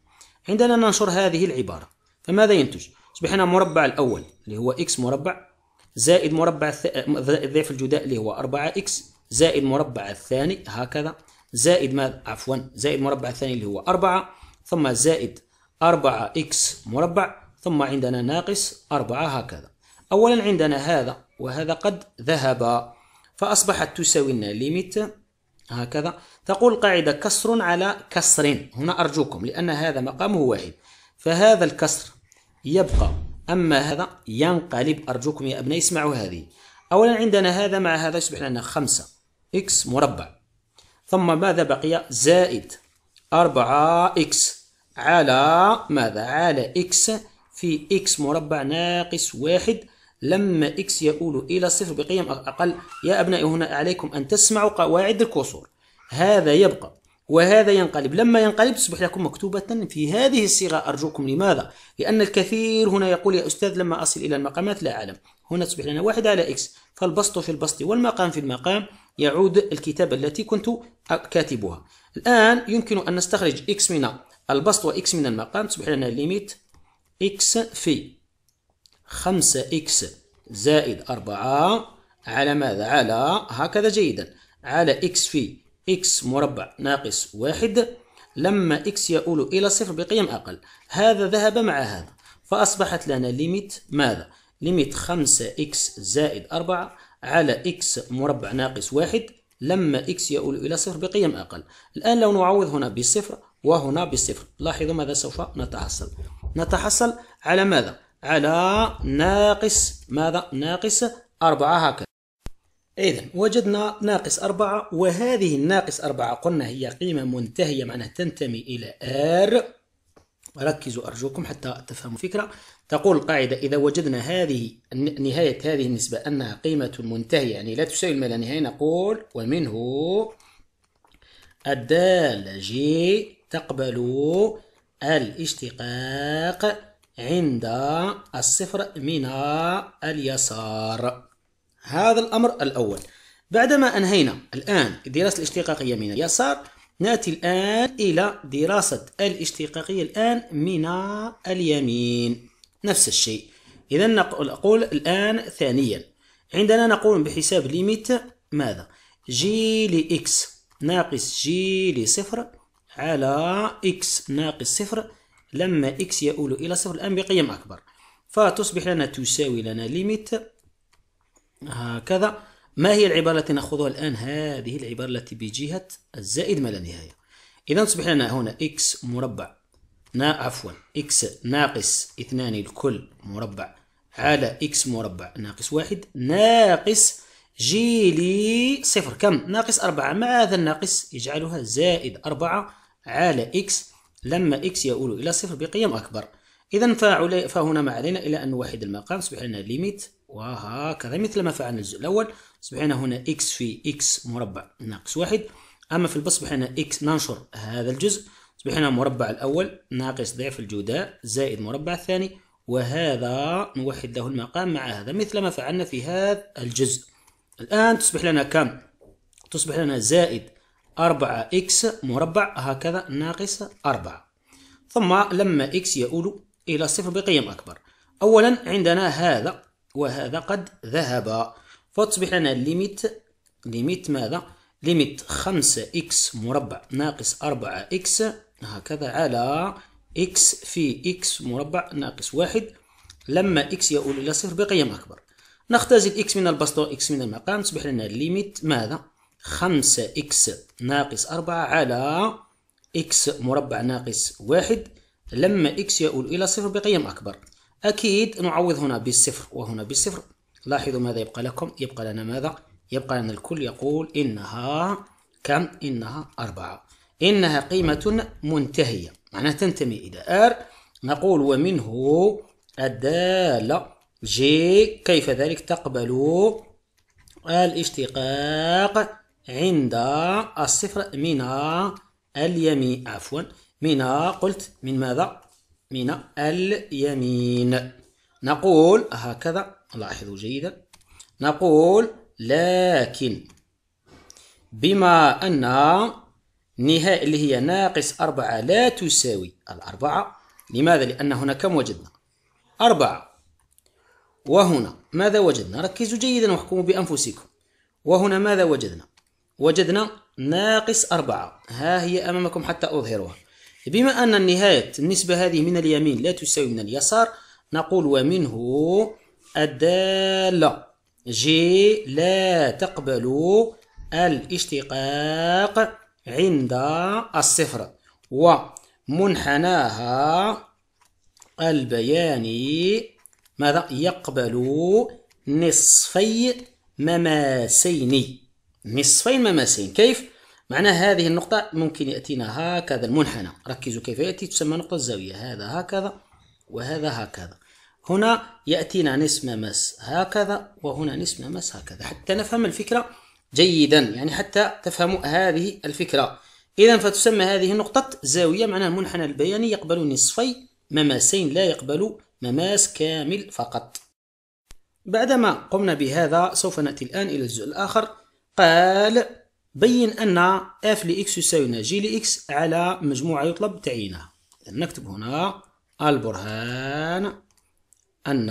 عندنا ننشر هذه العبارة فماذا ينتج؟ أصبحنا هنا مربع الأول اللي هو x مربع زائد مربع ضعف الجداء اللي هو 4x زائد مربع الثاني هكذا زائد ما عفوا زائد مربع الثاني اللي هو 4 ثم زائد 4x مربع ثم عندنا ناقص أربعة هكذا أولا عندنا هذا وهذا قد ذهب فأصبحت تساوي لنا ليميت هكذا تقول القاعدة كسر على كسر هنا أرجوكم لأن هذا مقامه واحد فهذا الكسر يبقى أما هذا ينقلب أرجوكم يا أبنائي اسمعوا هذه أولا عندنا هذا مع هذا يصبح لنا خمسة إكس مربع ثم ماذا بقي زائد 4 إكس على ماذا على إكس في إكس مربع ناقص واحد لما إكس يؤول إلى صفر بقيم أقل يا أبنائي هنا عليكم أن تسمعوا قواعد الكسور هذا يبقى وهذا ينقلب لما ينقلب تصبح لكم مكتوبة في هذه الصيغة أرجوكم لماذا؟ لأن الكثير هنا يقول يا أستاذ لما أصل إلى المقامات لا أعلم هنا تصبح لنا واحد على إكس فالبسط في البسط والمقام في المقام يعود الكتابة التي كنت كاتبها الآن يمكن أن نستخرج إكس من البسط وإكس من المقام تصبح لنا ليميت إكس في خمسة إكس زائد أربعة على ماذا؟ على هكذا جيدا على إكس في إكس مربع ناقص واحد لما إكس يؤول إلى صفر بقيم أقل هذا ذهب مع هذا فأصبحت لنا ليميت ماذا؟ ليميت خمسة إكس زائد أربعة على إكس مربع ناقص واحد لما إكس يؤول إلى صفر بقيم أقل الآن لو نعوض هنا بصفر وهنا بصفر لاحظوا ماذا سوف نتحصل نتحصل على ماذا على ناقص ماذا ناقص أربعة هكذا إذا وجدنا ناقص أربعة وهذه الناقص أربعة قلنا هي قيمة منتهية معناها تنتمي إلى R ركزوا أرجوكم حتى تفهموا الفكرة تقول القاعدة إذا وجدنا هذه نهاية هذه النسبة أنها قيمة منتهية يعني لا تساوي ما لا نهاية نقول ومنه الدالة جي تقبل الاشتقاق عند الصفر من اليسار هذا الأمر الأول بعدما أنهينا الآن دراسة الاشتقاقية من اليسار نأتي الآن إلى دراسة الاشتقاقية الآن من اليمين نفس الشيء إذا نقول الآن ثانيا عندنا نقوم بحساب ليميت ماذا؟ جي لإكس ناقص جي لصفر على إكس ناقص صفر لما إكس يؤول إلى صفر الآن بقيم أكبر فتصبح لنا تساوي لنا ليميت هكذا ما هي العبارة التي نأخذها الآن هذه العبارة التي بجهة الزائد ما لا نهاية إذا تصبح لنا هنا إكس مربع نا عفوا إكس ناقص اثنان الكل مربع على إكس مربع ناقص واحد ناقص جيلي صفر كم ناقص أربعة ماذا هذا الناقص يجعلها زائد أربعة على إكس لما إكس يؤول إلى صفر بقيم أكبر إذا فهنا ما علينا إلى أن نوحد المقام تصبح لنا ليميت وهكذا مثل ما فعلنا الجزء الأول تصبح لنا هنا إكس في إكس مربع ناقص واحد أما في البسط لنا إكس ننشر هذا الجزء تصبح لنا مربع الأول ناقص ضعف الجداء زائد مربع الثاني وهذا نوحد له المقام مع هذا مثل ما فعلنا في هذا الجزء الآن تصبح لنا كم؟ تصبح لنا زائد أربعة إكس مربع هكذا ناقص أربعة ثم لما إكس يؤول إلى صفر بقيم أكبر أولا عندنا هذا وهذا قد ذهبا فتصبح لنا ليميت ليميت ماذا؟ ليميت خمسة إكس مربع ناقص أربعة إكس هكذا على إكس في إكس مربع ناقص واحد لما إكس يؤول إلى صفر بقيم أكبر نختزل إكس من البسط وإكس من المقام تصبح لنا ليميت ماذا؟ خمسة إكس ناقص أربعة على إكس مربع ناقص واحد لما إكس يؤول إلى صفر بقيم أكبر أكيد نعوض هنا بالصفر وهنا بالصفر لاحظوا ماذا يبقى لكم يبقى لنا ماذا يبقى لنا الكل يقول إنها كم إنها أربعة إنها قيمة منتهية معناها تنتمي إلى R نقول ومنه الدالة جي كيف ذلك تقبل الاشتقاق عند الصفر من اليمين عفوا من قلت من ماذا من اليمين نقول هكذا لاحظوا جيدا نقول لكن بما أن نهاية اللي هي ناقص أربعة لا تساوي الأربعة لماذا؟ لأن هنا كم وجدنا؟ أربعة وهنا ماذا وجدنا؟ ركزوا جيدا واحكموا بأنفسكم وهنا ماذا وجدنا؟ وجدنا ناقص أربعة ها هي أمامكم حتى أظهرها بما أن النهاية النسبة هذه من اليمين لا تساوي من اليسار نقول ومنه الدالة جي لا تقبل الاشتقاق عند الصفر ومنحناها البياني ماذا يقبل نصفي مماسين نصفين مماسين كيف؟ معنى هذه النقطة ممكن يأتينا هكذا المنحنى ركزوا كيف يأتي تسمى نقطة الزاوية هذا هكذا وهذا هكذا هنا يأتينا نصف مماس هكذا وهنا نصف مماس هكذا حتى نفهم الفكرة جيدا يعني حتى تفهموا هذه الفكرة إذا فتسمى هذه نقطة زاوية معناها المنحنى البياني يقبل نصفي مماسين لا يقبل مماس كامل فقط بعدما قمنا بهذا سوف نأتي الآن إلى الجزء الآخر قال بين أن f لx يساوي g لx على مجموعة يطلب تعيينها نكتب هنا البرهان أن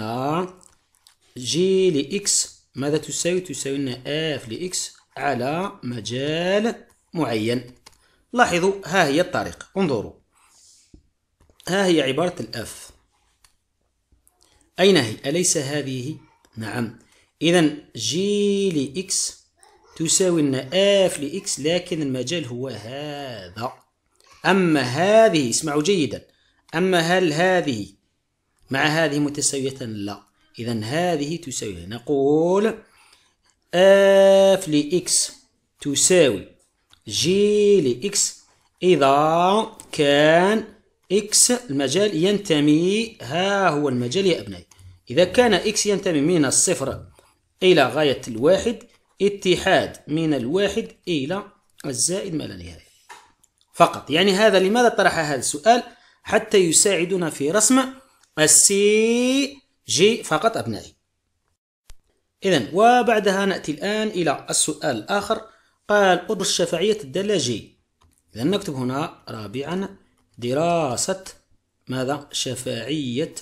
g لx ماذا تساوي؟ تساوي لنا f لx على مجال معين لاحظوا ها هي الطريقة انظروا ها هي عبارة الأف أين هي؟ أليس هذه؟ نعم إذا جي لإكس تساوي لنا اف لإكس لكن المجال هو هذا أما هذه اسمعوا جيدا أما هل هذه مع هذه متساوية لا إذا هذه تساوي نقول اف لإكس تساوي جي لإكس إذا كان إكس المجال ينتمي ها هو المجال يا أبنائي إذا كان إكس ينتمي من الصفر إلى غاية الواحد اتحاد من الواحد إلى الزائد ما لا نهاية فقط يعني هذا لماذا طرح هذا السؤال حتى يساعدنا في رسم السي جي فقط أبنائي إذا وبعدها نأتي الآن إلى السؤال الآخر قال أدرس شفعية الدالة جي إذا نكتب هنا رابعا دراسة ماذا شفاعية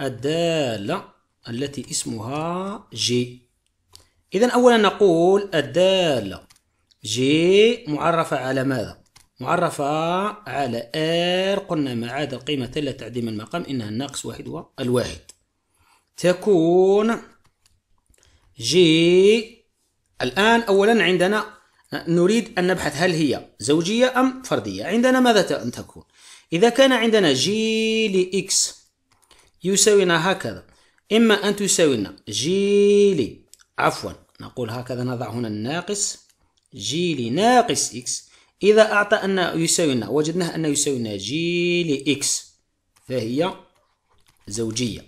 الدالة التي اسمها جي إذا أولا نقول الدالة جي معرفة على ماذا؟ معرفة على آر قلنا ما عدا القيمة لا تعديم المقام إنها الناقص واحد والواحد تكون جي الآن أولا عندنا نريد أن نبحث هل هي زوجية أم فردية عندنا ماذا أن تكون إذا كان عندنا جي لإكس يساوينا هكذا إما أن تساوينا جي لي عفوا نقول هكذا نضع هنا الناقص جي لناقص إكس إذا أعطى أن يساوي لنا وجدناه أن يساوي لنا جي لإكس فهي زوجية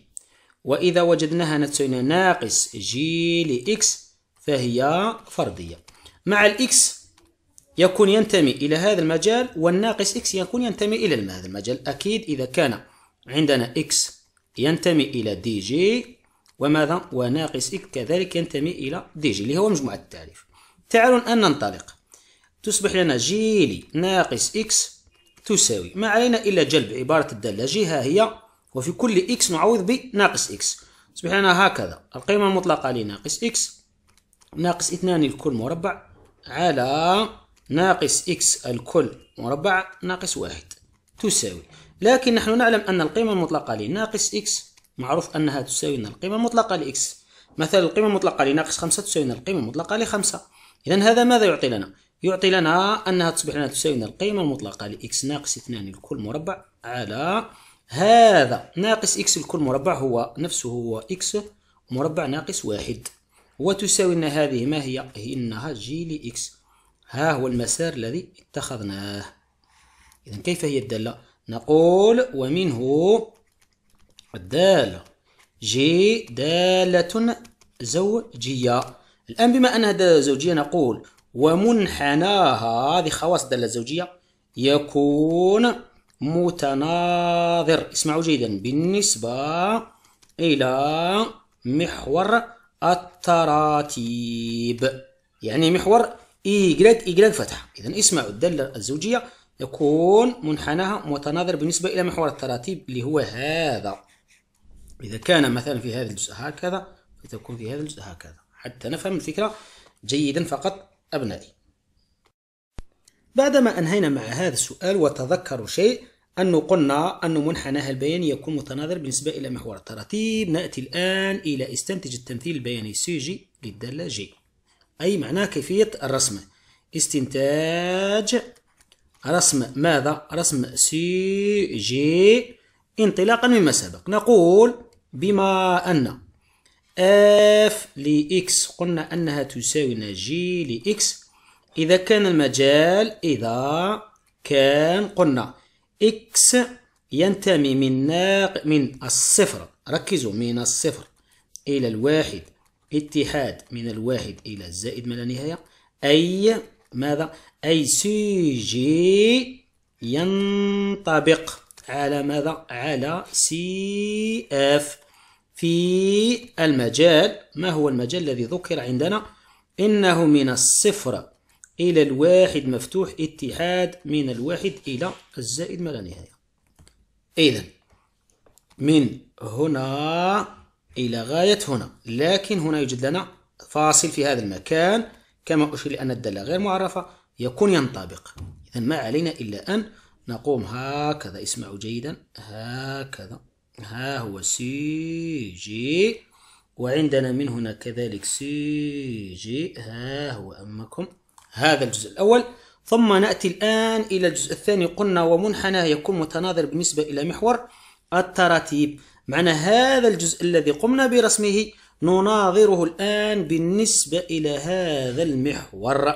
وإذا وجدناها أن تساوي ناقص جي لإكس فهي فردية مع الإكس يكون ينتمي إلى هذا المجال والناقص إكس يكون ينتمي إلى هذا المجال أكيد إذا كان عندنا إكس ينتمي إلى دي جي وماذا وناقص اك كذلك ينتمي إلى دي جي اللي هو مجموعه التعريف تعالوا الآن ننطلق تصبح لنا جيلي ناقص إكس تساوي ما علينا إلا جلب عبارة الدالة جي ها هي وفي كل إكس نعوض بناقص إكس تصبح لنا هكذا القيمة المطلقة لناقص إكس ناقص اثنان الكل مربع على ناقص إكس الكل مربع ناقص واحد تساوي لكن نحن نعلم أن القيمة المطلقة لناقص إكس معروف أنها تساوي لنا القيمة المطلقة لإكس مثلا القيمة المطلقة لناقص خمسة لنا القيمة المطلقة لخمسة إذا هذا ماذا يعطي لنا؟ يعطي لنا أنها تصبح لنا تساوي لنا القيمة المطلقة لإكس ناقص اثنان الكل مربع على هذا ناقص إكس الكل مربع هو نفسه هو إكس مربع ناقص واحد وتساوي لنا هذه ما هي؟ إنها جي لإكس ها هو المسار الذي اتخذناه إذا كيف هي الدالة؟ نقول ومنه الدالة جي دالة زوجية الآن بما أنها دالة زوجية نقول ومنحناها هذه خواص الدالة الزوجية يكون متناظر اسمعوا جيدا بالنسبة إلى محور التراتيب يعني محور إيجلاج إيجلاج فتح إذا اسمعوا الدالة الزوجية يكون منحناها متناظر بالنسبة إلى محور التراتيب اللي هو هذا إذا كان مثلا في هذا الجزء هكذا فتكون في هذا الجزء هكذا حتى نفهم الفكرة جيدا فقط أبنائي بعدما أنهينا مع هذا السؤال وتذكروا شيء أنه قلنا أن منحناها البياني يكون متناظر بالنسبة إلى محور التراتيب نأتي الآن إلى استنتج التمثيل البياني سي جي للدالة جي أي معناه كيفية الرسم استنتاج رسم ماذا؟ رسم سي جي انطلاقا مما سبق نقول بما أن اف لإكس قلنا أنها تساوي جي لإكس إذا كان المجال إذا كان قلنا إكس ينتمي من ناق من الصفر ركزوا من الصفر إلى الواحد اتحاد من الواحد إلى الزائد ما لا نهاية أي ماذا أي سي جي ينطبق على ماذا على سي اف في المجال ما هو المجال الذي ذكر عندنا إنه من الصفر إلى الواحد مفتوح اتحاد من الواحد إلى الزائد ما لا نهاية إذا من هنا إلى غاية هنا لكن هنا يوجد لنا فاصل في هذا المكان كما أشير لأن الدالة غير معرفة يكون ينطبق إذا ما علينا إلا أن نقوم هكذا اسمعوا جيدا هكذا ها هو سي جي وعندنا من هنا كذلك سي جي ها هو أمكم هذا الجزء الأول ثم نأتي الآن إلى الجزء الثاني قلنا ومنحنى يكون متناظر بالنسبة إلى محور التراتيب معنى هذا الجزء الذي قمنا برسمه نناظره الآن بالنسبة إلى هذا المحور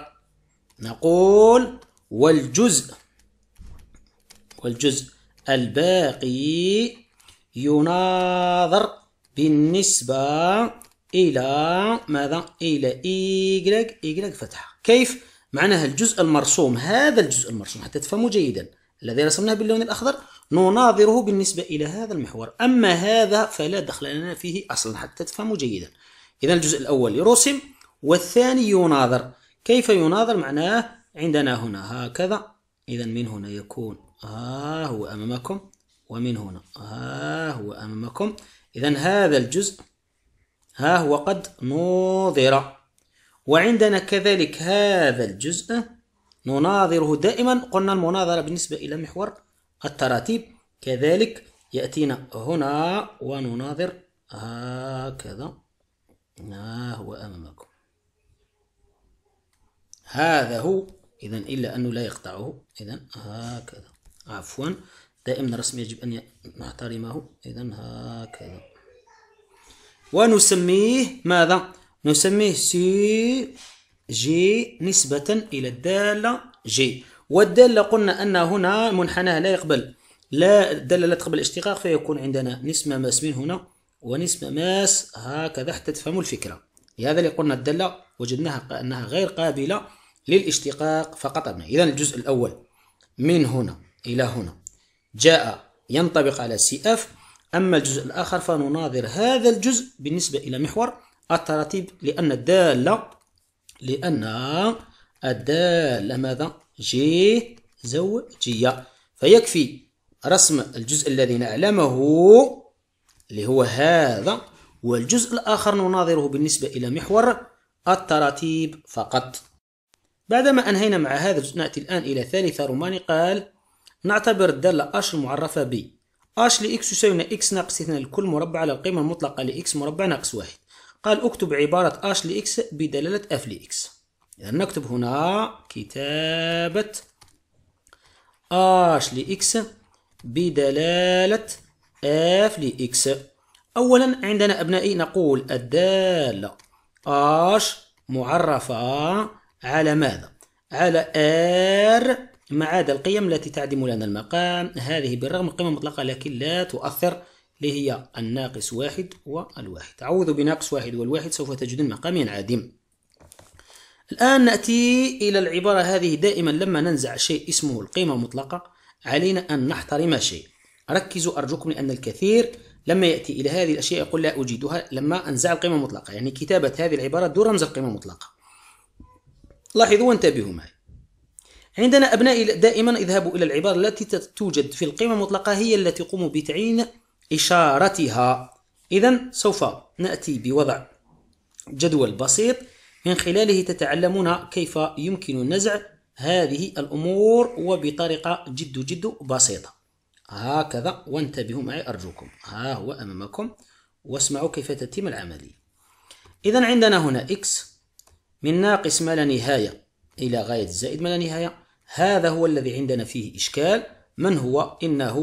نقول والجزء والجزء الباقي يناظر بالنسبة إلى ماذا؟ إلى إيجلاج إيجلاج فتحة كيف؟ معناها الجزء المرسوم هذا الجزء المرسوم حتى تفهموا جيدا الذي رسمناه باللون الأخضر نناظره بالنسبة إلى هذا المحور أما هذا فلا دخل لنا فيه أصلا حتى تفهموا جيدا إذا الجزء الأول يرسم والثاني يناظر كيف يناظر معناه عندنا هنا هكذا إذا من هنا يكون ها آه، هو أمامكم ومن هنا ها آه، هو أمامكم إذا هذا الجزء ها هو قد نظر وعندنا كذلك هذا الجزء نناظره دائما قلنا المناظرة بالنسبة إلى محور التراتيب كذلك يأتينا هنا ونناظر هكذا ها هو أمامكم هذا هو إذا إلا أنه لا يقطعه إذا هكذا عفوا دائما الرسم يجب أن نحترمه إذا هكذا ونسميه ماذا؟ نسميه سي جي نسبة إلى الدالة جي والدالة قلنا أن هنا منحناها لا يقبل لا الدالة لا تقبل الاشتقاق فيكون عندنا نسبة ماس من هنا ونسبة ماس هكذا حتى تفهموا الفكرة لهذا اللي قلنا الدالة وجدناها أنها غير قابلة للاشتقاق فقط إذا الجزء الأول من هنا إلى هنا جاء ينطبق على سي اف أما الجزء الآخر فنناظر هذا الجزء بالنسبة إلى محور التراتيب لأن الدالة لأن الدالة ماذا؟ جي زوجية فيكفي رسم الجزء الذي نعلمه اللي هو هذا والجزء الآخر نناظره بالنسبة إلى محور التراتيب فقط بعدما أنهينا مع هذا الجزء نأتي الآن إلى ثالثة روماني قال نعتبر الدالة اش المعرفة ب اش لإكس يساوي إكس ناقص اثنان الكل مربع على القيمة المطلقة لإكس مربع ناقص واحد قال اكتب عبارة اش لإكس بدلالة اف لإكس إذا نكتب هنا كتابة اش لإكس بدلالة اف لإكس أولا عندنا أبنائي نقول الدالة اش معرفة على ماذا؟ على ار ما عدا القيم التي تعدم لنا المقام هذه بالرغم قيمة مطلقة لكن لا تؤثر اللي هي الناقص واحد والواحد أعوذ بناقص واحد والواحد سوف تجد المقام ينعدم الآن نأتي إلى العبارة هذه دائما لما ننزع شيء اسمه القيمة المطلقة علينا أن نحترم شيء ركزوا أرجوكم لأن الكثير لما يأتي إلى هذه الأشياء يقول لا أجيدها لما أنزع القيمة المطلقة يعني كتابة هذه العبارة دون رمز القيمة المطلقة لاحظوا وانتبهوا معي عندنا أبنائي دائما اذهبوا إلى العبارة التي توجد في القيمة المطلقة هي التي قوموا بتعيين إشارتها إذا سوف نأتي بوضع جدول بسيط من خلاله تتعلمون كيف يمكن نزع هذه الأمور وبطريقة جد جد بسيطة هكذا وانتبهوا معي أرجوكم ها هو أمامكم واسمعوا كيف تتم العملية إذا عندنا هنا x من ناقص ما لا نهاية إلى غاية زائد ما لا نهاية هذا هو الذي عندنا فيه إشكال من هو؟ إنه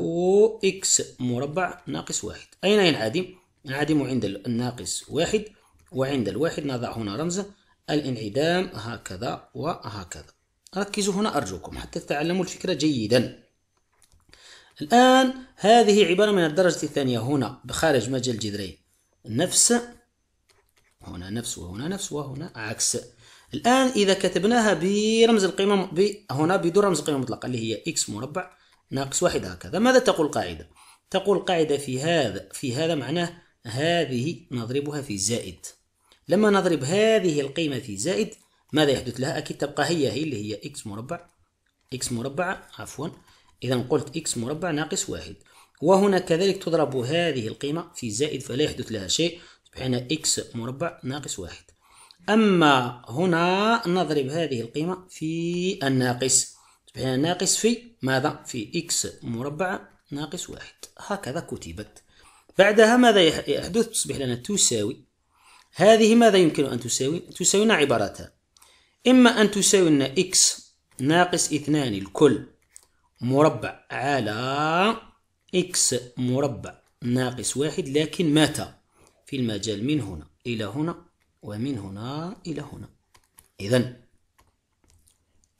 إكس مربع ناقص واحد أين ينعدم؟ ينعدم عند الناقص واحد وعند الواحد نضع هنا رمز الانعدام هكذا وهكذا ركزوا هنا أرجوكم حتى تتعلموا الفكرة جيدا الآن هذه عبارة من الدرجة الثانية هنا بخارج مجال الجذرين نفس هنا نفس وهنا نفس وهنا عكس الآن إذا كتبناها برمز القيمة ب... هنا بدون رمز القيمة المطلقة اللي هي اكس مربع ناقص واحد هكذا ماذا تقول القاعدة؟ تقول القاعدة في هذا في هذا معناه هذه نضربها في زائد لما نضرب هذه القيمة في زائد ماذا يحدث لها؟ أكيد تبقى هي هي اللي هي اكس مربع اكس مربع عفوا إذا قلت اكس مربع ناقص واحد وهنا كذلك تضرب هذه القيمة في زائد فلا يحدث لها شيء سبحان اكس مربع ناقص واحد أما هنا نضرب هذه القيمة في الناقص تصبح ناقص في ماذا؟ في إكس مربع ناقص واحد هكذا كتبت بعدها ماذا يحدث؟ تصبح لنا تساوي هذه ماذا يمكن أن تساوي؟ تساوينا عبارتها إما أن تساوي لنا إكس ناقص اثنان الكل مربع على إكس مربع ناقص واحد لكن متى؟ في المجال من هنا إلى هنا ومن هنا إلى هنا إذا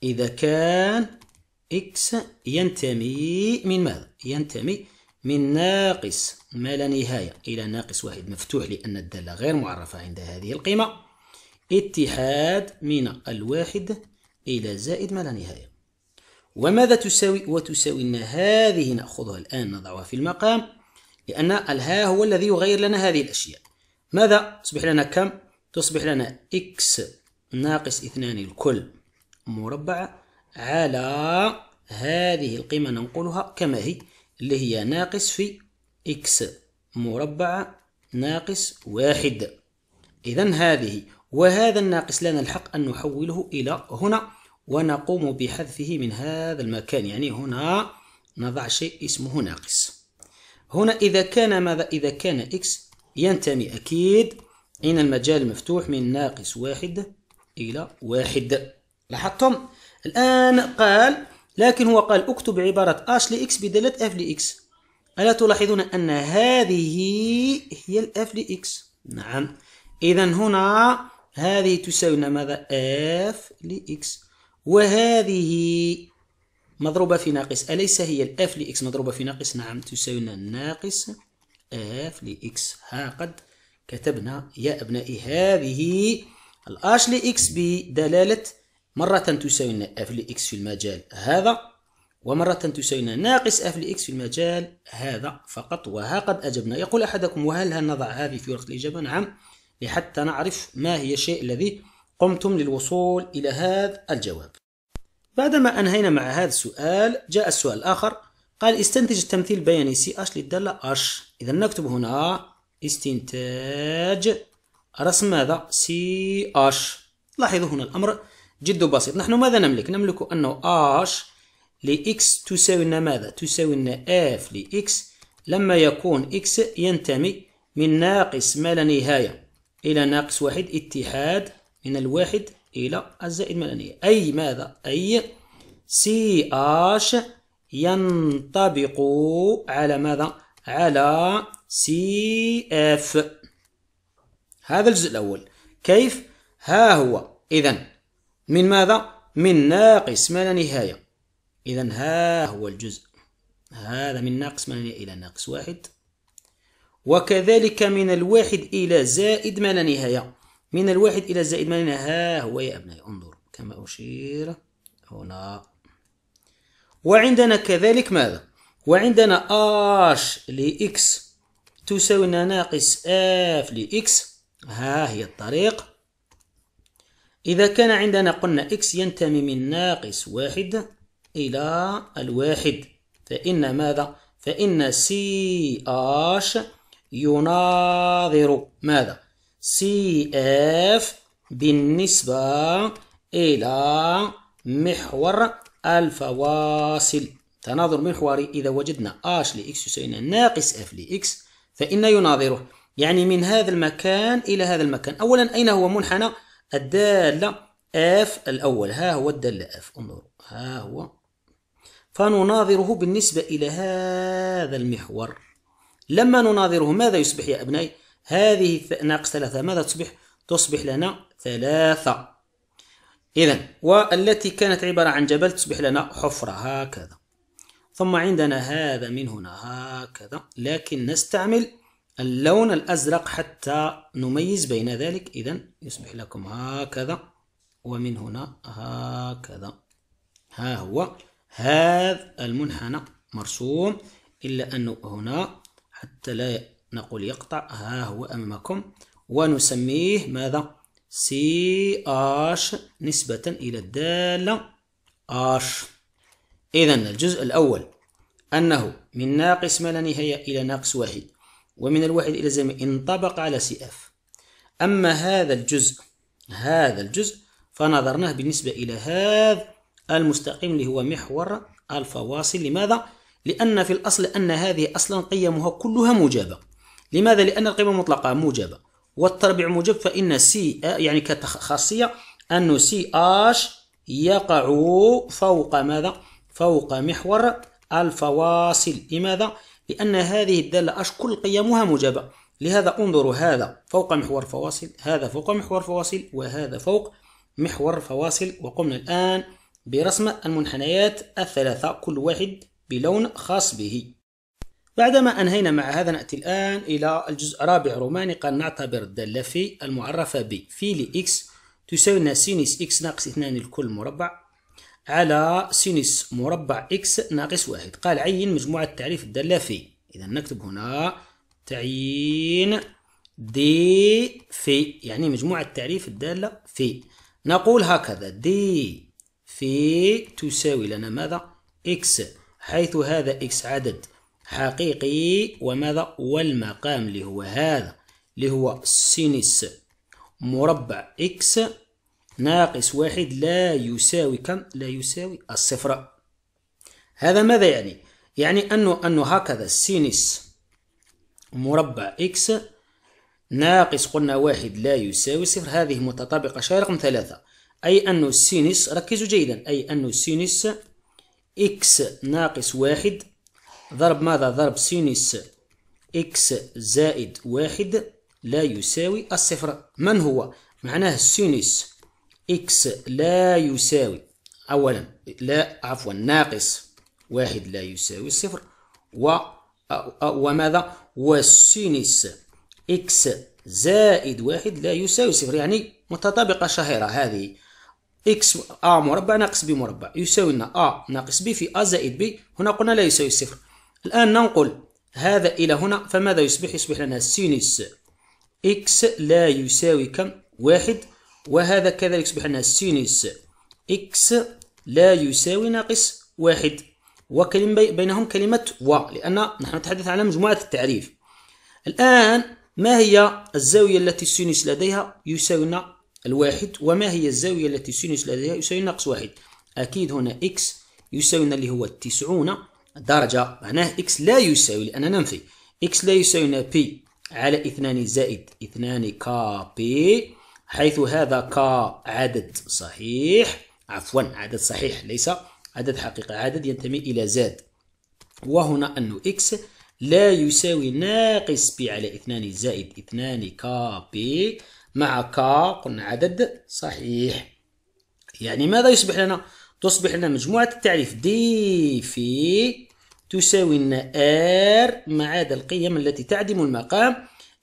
إذا كان إكس ينتمي من ماذا؟ ينتمي من ناقص ما لا نهاية إلى ناقص واحد مفتوح لأن الدالة غير معرفة عند هذه القيمة اتحاد من الواحد إلى زائد ما لا نهاية وماذا تساوي؟ وتساوي أن هذه نأخذها الآن نضعها في المقام لأن الها هو الذي يغير لنا هذه الأشياء ماذا؟ تصبح لنا كم؟ تصبح لنا إكس ناقص اثنان الكل مربع على هذه القيمة ننقلها كما هي اللي هي ناقص في إكس مربع ناقص واحد إذا هذه وهذا الناقص لنا الحق أن نحوله إلى هنا ونقوم بحذفه من هذا المكان يعني هنا نضع شيء اسمه ناقص هنا إذا كان ماذا إذا كان إكس ينتمي أكيد إن المجال مفتوح من ناقص واحد إلى واحد لاحظتم الآن قال لكن هو قال اكتب عبارة h لإكس بدالة f لإكس ألا تلاحظون أن هذه هي الاف لإكس؟ نعم إذا هنا هذه تساوي ماذا f لإكس وهذه مضروبة في ناقص أليس هي الاف لإكس مضروبة في ناقص نعم تساوي ناقص f لإكس ها قد كتبنا يا أبنائي هذه الأش لإكس بدلالة مرة تساوي اف لإكس في المجال هذا ومرة تساوي ناقص اف لإكس في المجال هذا فقط وها قد أجبنا يقول أحدكم وهل هل نضع هذه في ورقة الإجابة نعم لحتى نعرف ما هي الشيء الذي قمتم للوصول إلى هذا الجواب بعدما أنهينا مع هذا السؤال جاء السؤال الآخر قال استنتج التمثيل البياني سي اش للدالة اش إذا نكتب هنا استنتاج رسم ماذا سي اش لاحظوا هنا الأمر جد بسيط نحن ماذا نملك نملك أنه اش لإكس تساوي لنا ماذا تساوي لنا اف لإكس لما يكون إكس ينتمي من ناقص ما لا نهاية إلى ناقص واحد اتحاد من الواحد إلى الزائد ما لا نهاية أي ماذا أي سي اش ينطبق على ماذا على سي اف هذا الجزء الأول كيف ها هو إذا من ماذا من ناقص ما لا نهاية إذا ها هو الجزء هذا من ناقص ما لا نهاية إلى ناقص واحد وكذلك من الواحد إلى زائد ما لا نهاية من الواحد إلى زائد ما لا نهاية ها هو يا أبنائي انظروا كما أشير هنا وعندنا كذلك ماذا وعندنا اش لإكس تساوي لنا ناقص اف لإكس ها هي الطريق إذا كان عندنا قلنا إكس ينتمي من ناقص واحد إلى الواحد فإن ماذا؟ فإن سي اش يناظر ماذا؟ سي اف بالنسبة إلى محور الفواصل تناظر محوري إذا وجدنا اش لإكس يساوي ناقص اف لإكس فإن يناظره يعني من هذا المكان إلى هذا المكان أولا أين هو منحنى الدالة آف الأول ها هو الدالة آف انظروا ها هو فنناظره بالنسبة إلى هذا المحور لما نناظره ماذا يصبح يا أبنائي هذه ناقص ثلاثة ماذا تصبح تصبح لنا ثلاثة إذا والتي كانت عبارة عن جبل تصبح لنا حفرة هكذا ثم عندنا هذا من هنا هكذا لكن نستعمل اللون الأزرق حتى نميز بين ذلك إذا يصبح لكم هكذا ومن هنا هكذا ها هو هذا المنحنى مرسوم إلا أنه هنا حتى لا نقول يقطع ها هو أمامكم ونسميه ماذا سي اش نسبة إلى الدالة اش إذا الجزء الأول أنه من ناقص ما لا نهاية إلى ناقص واحد ومن الواحد إلى زي انطبق على سي اف أما هذا الجزء هذا الجزء فنظرناه بالنسبة إلى هذا المستقيم اللي هو محور الفواصل لماذا؟ لأن في الأصل أن هذه أصلا قيمها كلها موجبة لماذا؟ لأن القيمة المطلقة موجبة والتربيع موجب فإن سي يعني كخاصية أن سي اش يقع فوق ماذا؟ فوق محور الفواصل لماذا؟ لأن هذه الدالة أش كل قيمها موجبة لهذا انظروا هذا فوق محور فواصل هذا فوق محور فواصل وهذا فوق محور فواصل وقمنا الآن برسم المنحنيات الثلاثة كل واحد بلون خاص به بعدما أنهينا مع هذا نأتي الآن إلى الجزء الرابع روماني قال نعتبر الدالة في المعرفة ب في لإكس تساوي سينس إكس ناقص 2 الكل مربع على سينس مربع إكس ناقص واحد قال عين مجموعة التعريف الدالة في إذا نكتب هنا تعيين دي في يعني مجموعة التعريف الدالة في نقول هكذا دي في تساوي لنا ماذا إكس حيث هذا إكس عدد حقيقي وماذا والمقام اللي هو هذا اللي هو سينس مربع إكس ناقص واحد لا يساوي كم لا يساوي الصفر هذا ماذا يعني يعني أنه أنه هكذا سينس مربع إكس ناقص قلنا واحد لا يساوي صفر هذه متطابقة شيء رقم ثلاثة أي أنه سينس ركزوا جيدا أي أنه سينس إكس ناقص واحد ضرب ماذا ضرب سينس إكس زائد واحد لا يساوي الصفر من هو معناه سينس إكس لا يساوي أولا لا عفوا ناقص واحد لا يساوي صفر و وماذا والسينس إكس زائد واحد لا يساوي صفر يعني متطابقة شهيرة هذه إكس أ مربع ناقص ب مربع يساوي لنا أ ناقص ب في أ زائد ب هنا قلنا لا يساوي صفر الآن ننقل هذا إلى هنا فماذا يصبح يصبح لنا سينس إكس لا يساوي كم واحد وهذا كذلك يصبح لنا سينس إكس لا يساوي ناقص واحد وكلمة بينهم كلمة و لأن نحن نتحدث عن مجموعة التعريف الآن ما هي الزاوية التي سينس لديها يساوي الواحد وما هي الزاوية التي سينس لديها يساوي ناقص واحد أكيد هنا إكس يساوي اللي هو 90 درجة معناه إكس لا يساوي لأننا ننفي إكس لا يساوي بي على 2 زائد 2 كا بي حيث هذا عدد صحيح عفوا عدد صحيح ليس عدد حقيقي عدد ينتمي إلى زاد وهنا أن إكس لا يساوي ناقص بي على 2 زائد 2 كا بي مع كا قلنا عدد صحيح يعني ماذا يصبح لنا؟ تصبح لنا مجموعة التعريف دي في تساوي لنا ار مع عدا القيم التي تعدم المقام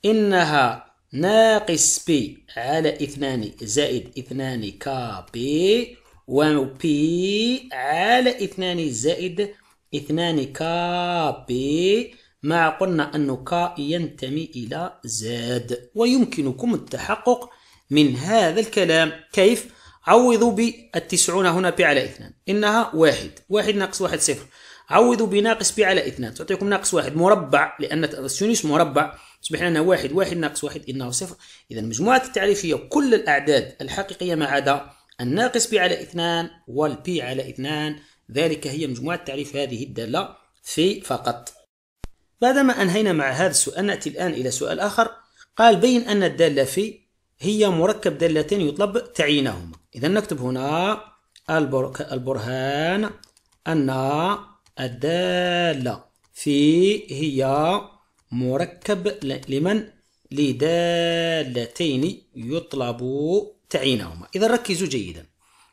إنها ناقص بي على اثنان زائد اثنان كا بي وبي على اثنان زائد اثنان كا بي مع قلنا أن كا ينتمي إلى زاد ويمكنكم التحقق من هذا الكلام كيف؟ عوضوا بالتسعون هنا بي على اثنان إنها واحد واحد ناقص واحد صفر عوضوا بناقص بي على اثنان تعطيكم ناقص واحد مربع لأن السينوس مربع يصبح لنا واحد واحد ناقص واحد إنه صفر إذا مجموعة التعريف هي كل الأعداد الحقيقية ما عدا الناقص بي على اثنان والبي على اثنان ذلك هي مجموعة تعريف هذه الدالة في فقط بعدما أنهينا مع هذا السؤال نأتي الآن إلى سؤال آخر قال بين أن الدالة في هي مركب دالتين يطلب تعيينهما إذا نكتب هنا البرهان أن الدالة في هي مركب لمن لدالتين يطلب تعيينهما إذا ركزوا جيدا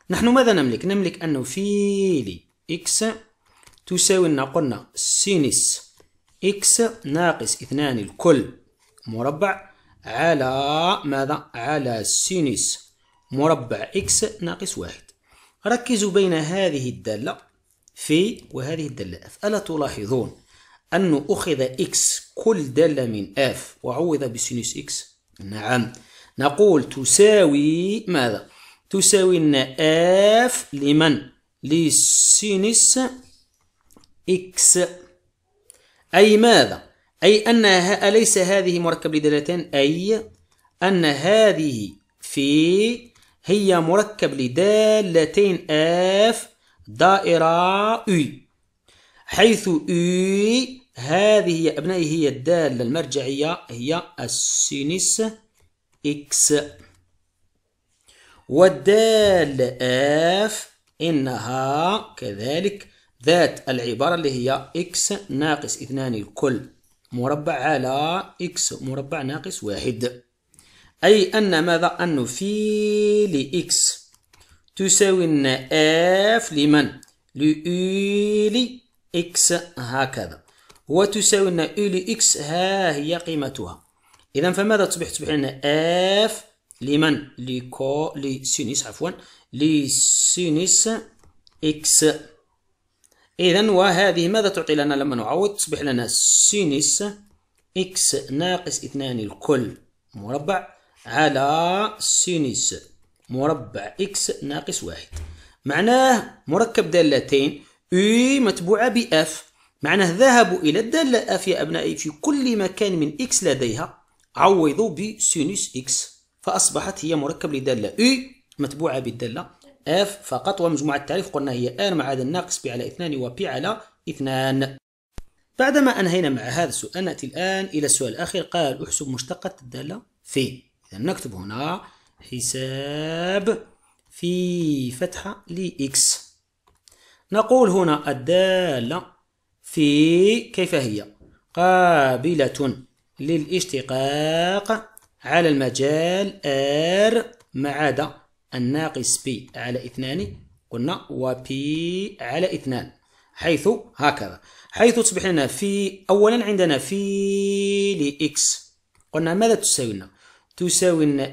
نحن ماذا نملك نملك أنه في لي إكس تساوي لنا قلنا سينس إكس ناقص اثنان الكل مربع على ماذا على سينس مربع إكس ناقص واحد ركزوا بين هذه الدالة في وهذه الدالة ألا تلاحظون أنه أخذ إكس كل دالة من اف وعوض بسينوس إكس نعم نقول تساوي ماذا؟ تساوي أن اف لمن؟ لسينوس إكس أي ماذا؟ أي أن أليس هذه مركب لدالتين؟ أي أن هذه في هي مركب لدالتين اف دائرة U حيث إي هذه يا أبنائي هي الدالة المرجعية هي السينس إكس والدالة اف إنها كذلك ذات العبارة اللي هي إكس ناقص اثنان الكل مربع على إكس مربع ناقص واحد أي أن ماذا أن في لإكس تساوي أن اف لمن لإي إكس هكذا وتساوي لنا إي لإكس ها هي قيمتها إذا فماذا تصبح؟ تصبح لنا إف لمن؟ لكو لسينيس عفوا لسينيس إكس إذا وهذه ماذا تعطي لنا لما نعوض؟ تصبح لنا سينيس إكس ناقص اثنان الكل مربع على سينيس مربع إكس ناقص واحد معناه مركب دالتين U متبوعة بإف معناه ذهبوا إلى الدالة إف يا أبنائي في كل مكان من إكس لديها عوضوا بسينوس إكس فأصبحت هي مركب لدالة U متبوعة بالدالة إف فقط ومجموعة التعريف قلنا هي آن مع هذا الناقص بي على اثنان وبي على اثنان بعدما أنهينا مع هذا السؤال نأتي الآن إلى السؤال الأخير قال احسب مشتقة الدالة في إذا نكتب هنا حساب في فتحة لإكس نقول هنا الدالة في كيف هي قابلة للاشتقاق على المجال R ما عدا الناقص P على اثنان قلنا و P على اثنان حيث هكذا حيث تصبح لنا في أولا عندنا في لإكس قلنا ماذا تساوي لنا تساوي لنا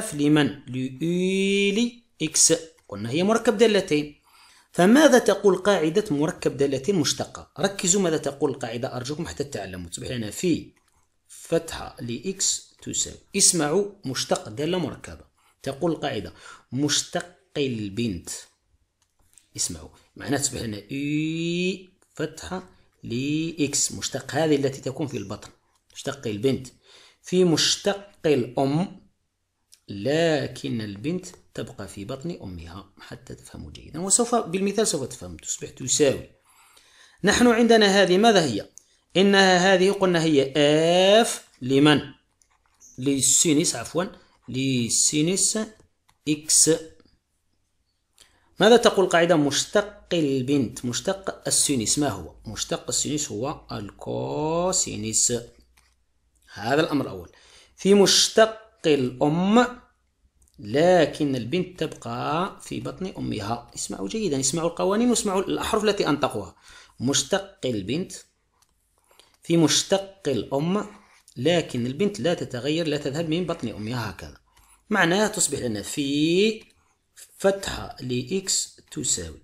F لمن لـ إكس قلنا هي مركب دالتين فماذا تقول قاعدة مركب دالة مشتقة ركزوا ماذا تقول القاعدة أرجوكم حتى تعلموا تصبح لنا في فتحة لإكس تساوي اسمعوا مشتق دالة مركبة تقول القاعدة مشتق البنت اسمعوا معناها تصبح لنا إي e فتحة لإكس مشتق هذه التي تكون في البطن مشتق البنت في مشتق الأم لكن البنت تبقى في بطن أمها حتى تفهم جيدا وسوف بالمثال سوف تفهم تصبح تساوي نحن عندنا هذه ماذا هي؟ إنها هذه قلنا هي اف لمن؟ للسينس عفوا للسينس إكس ماذا تقول قاعدة مشتق البنت مشتق السينس ما هو مشتق السينس هو الكوسينس هذا الأمر الأول في مشتق الأم لكن البنت تبقى في بطن أمها اسمعوا جيدا اسمعوا القوانين واسمعوا الأحرف التي أنطقها مشتق البنت في مشتق الأم لكن البنت لا تتغير لا تذهب من بطن أمها هكذا معناها تصبح لنا في فتحة لإكس تساوي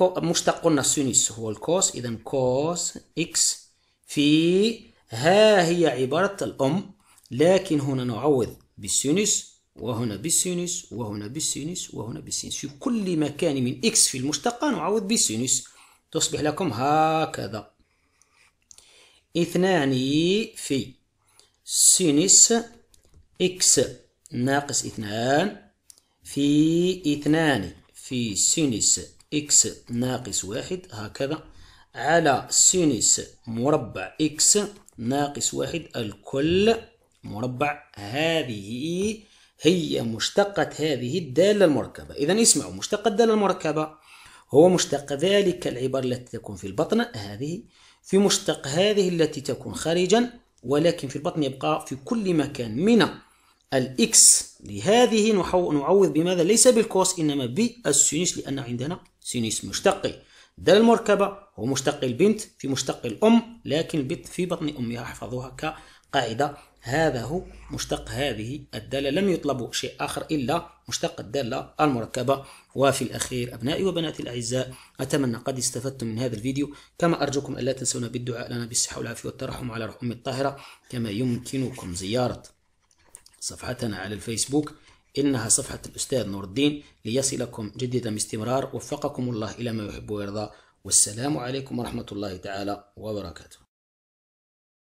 مشتق قلنا السينوس هو الكوس إذا كوس إكس في ها هي عبارة الأم لكن هنا نعوض بالسينس وهنا بالسينوس وهنا بالسينوس وهنا بالسينوس في كل مكان من إكس في المشتقة نعوض بالسينوس تصبح لكم هكذا اثنان في سينس إكس ناقص اثنان في اثنان في سينس إكس ناقص واحد هكذا على سينس مربع إكس ناقص واحد الكل مربع هذه هي مشتقة هذه الدالة المركبة إذا اسمعوا مشتق الدالة المركبة هو مشتق ذلك العبارة التي تكون في البطن هذه في مشتق هذه التي تكون خارجا ولكن في البطن يبقى في كل مكان من الإكس لهذه نعوض بماذا ليس بالكوس إنما بالسينيس لأن عندنا سينيس مشتقي الدالة المركبة هو مشتق البنت في مشتق الأم لكن البنت في بطن أمها احفظوها كقاعدة هذا هو مشتق هذه الدالة لم يطلب شيء آخر إلا مشتق الدالة المركبة وفي الأخير أبنائي وبناتي الأعزاء أتمنى قد استفدتم من هذا الفيديو كما أرجوكم ألا تنسونا بالدعاء لنا بالصحة والعافية والترحم على رحم أمي الطاهرة كما يمكنكم زيارة صفحتنا على الفيسبوك إنها صفحة الأستاذ نور الدين ليصلكم جديدا باستمرار وفقكم الله إلى ما يحب ويرضى والسلام عليكم ورحمة الله تعالى وبركاته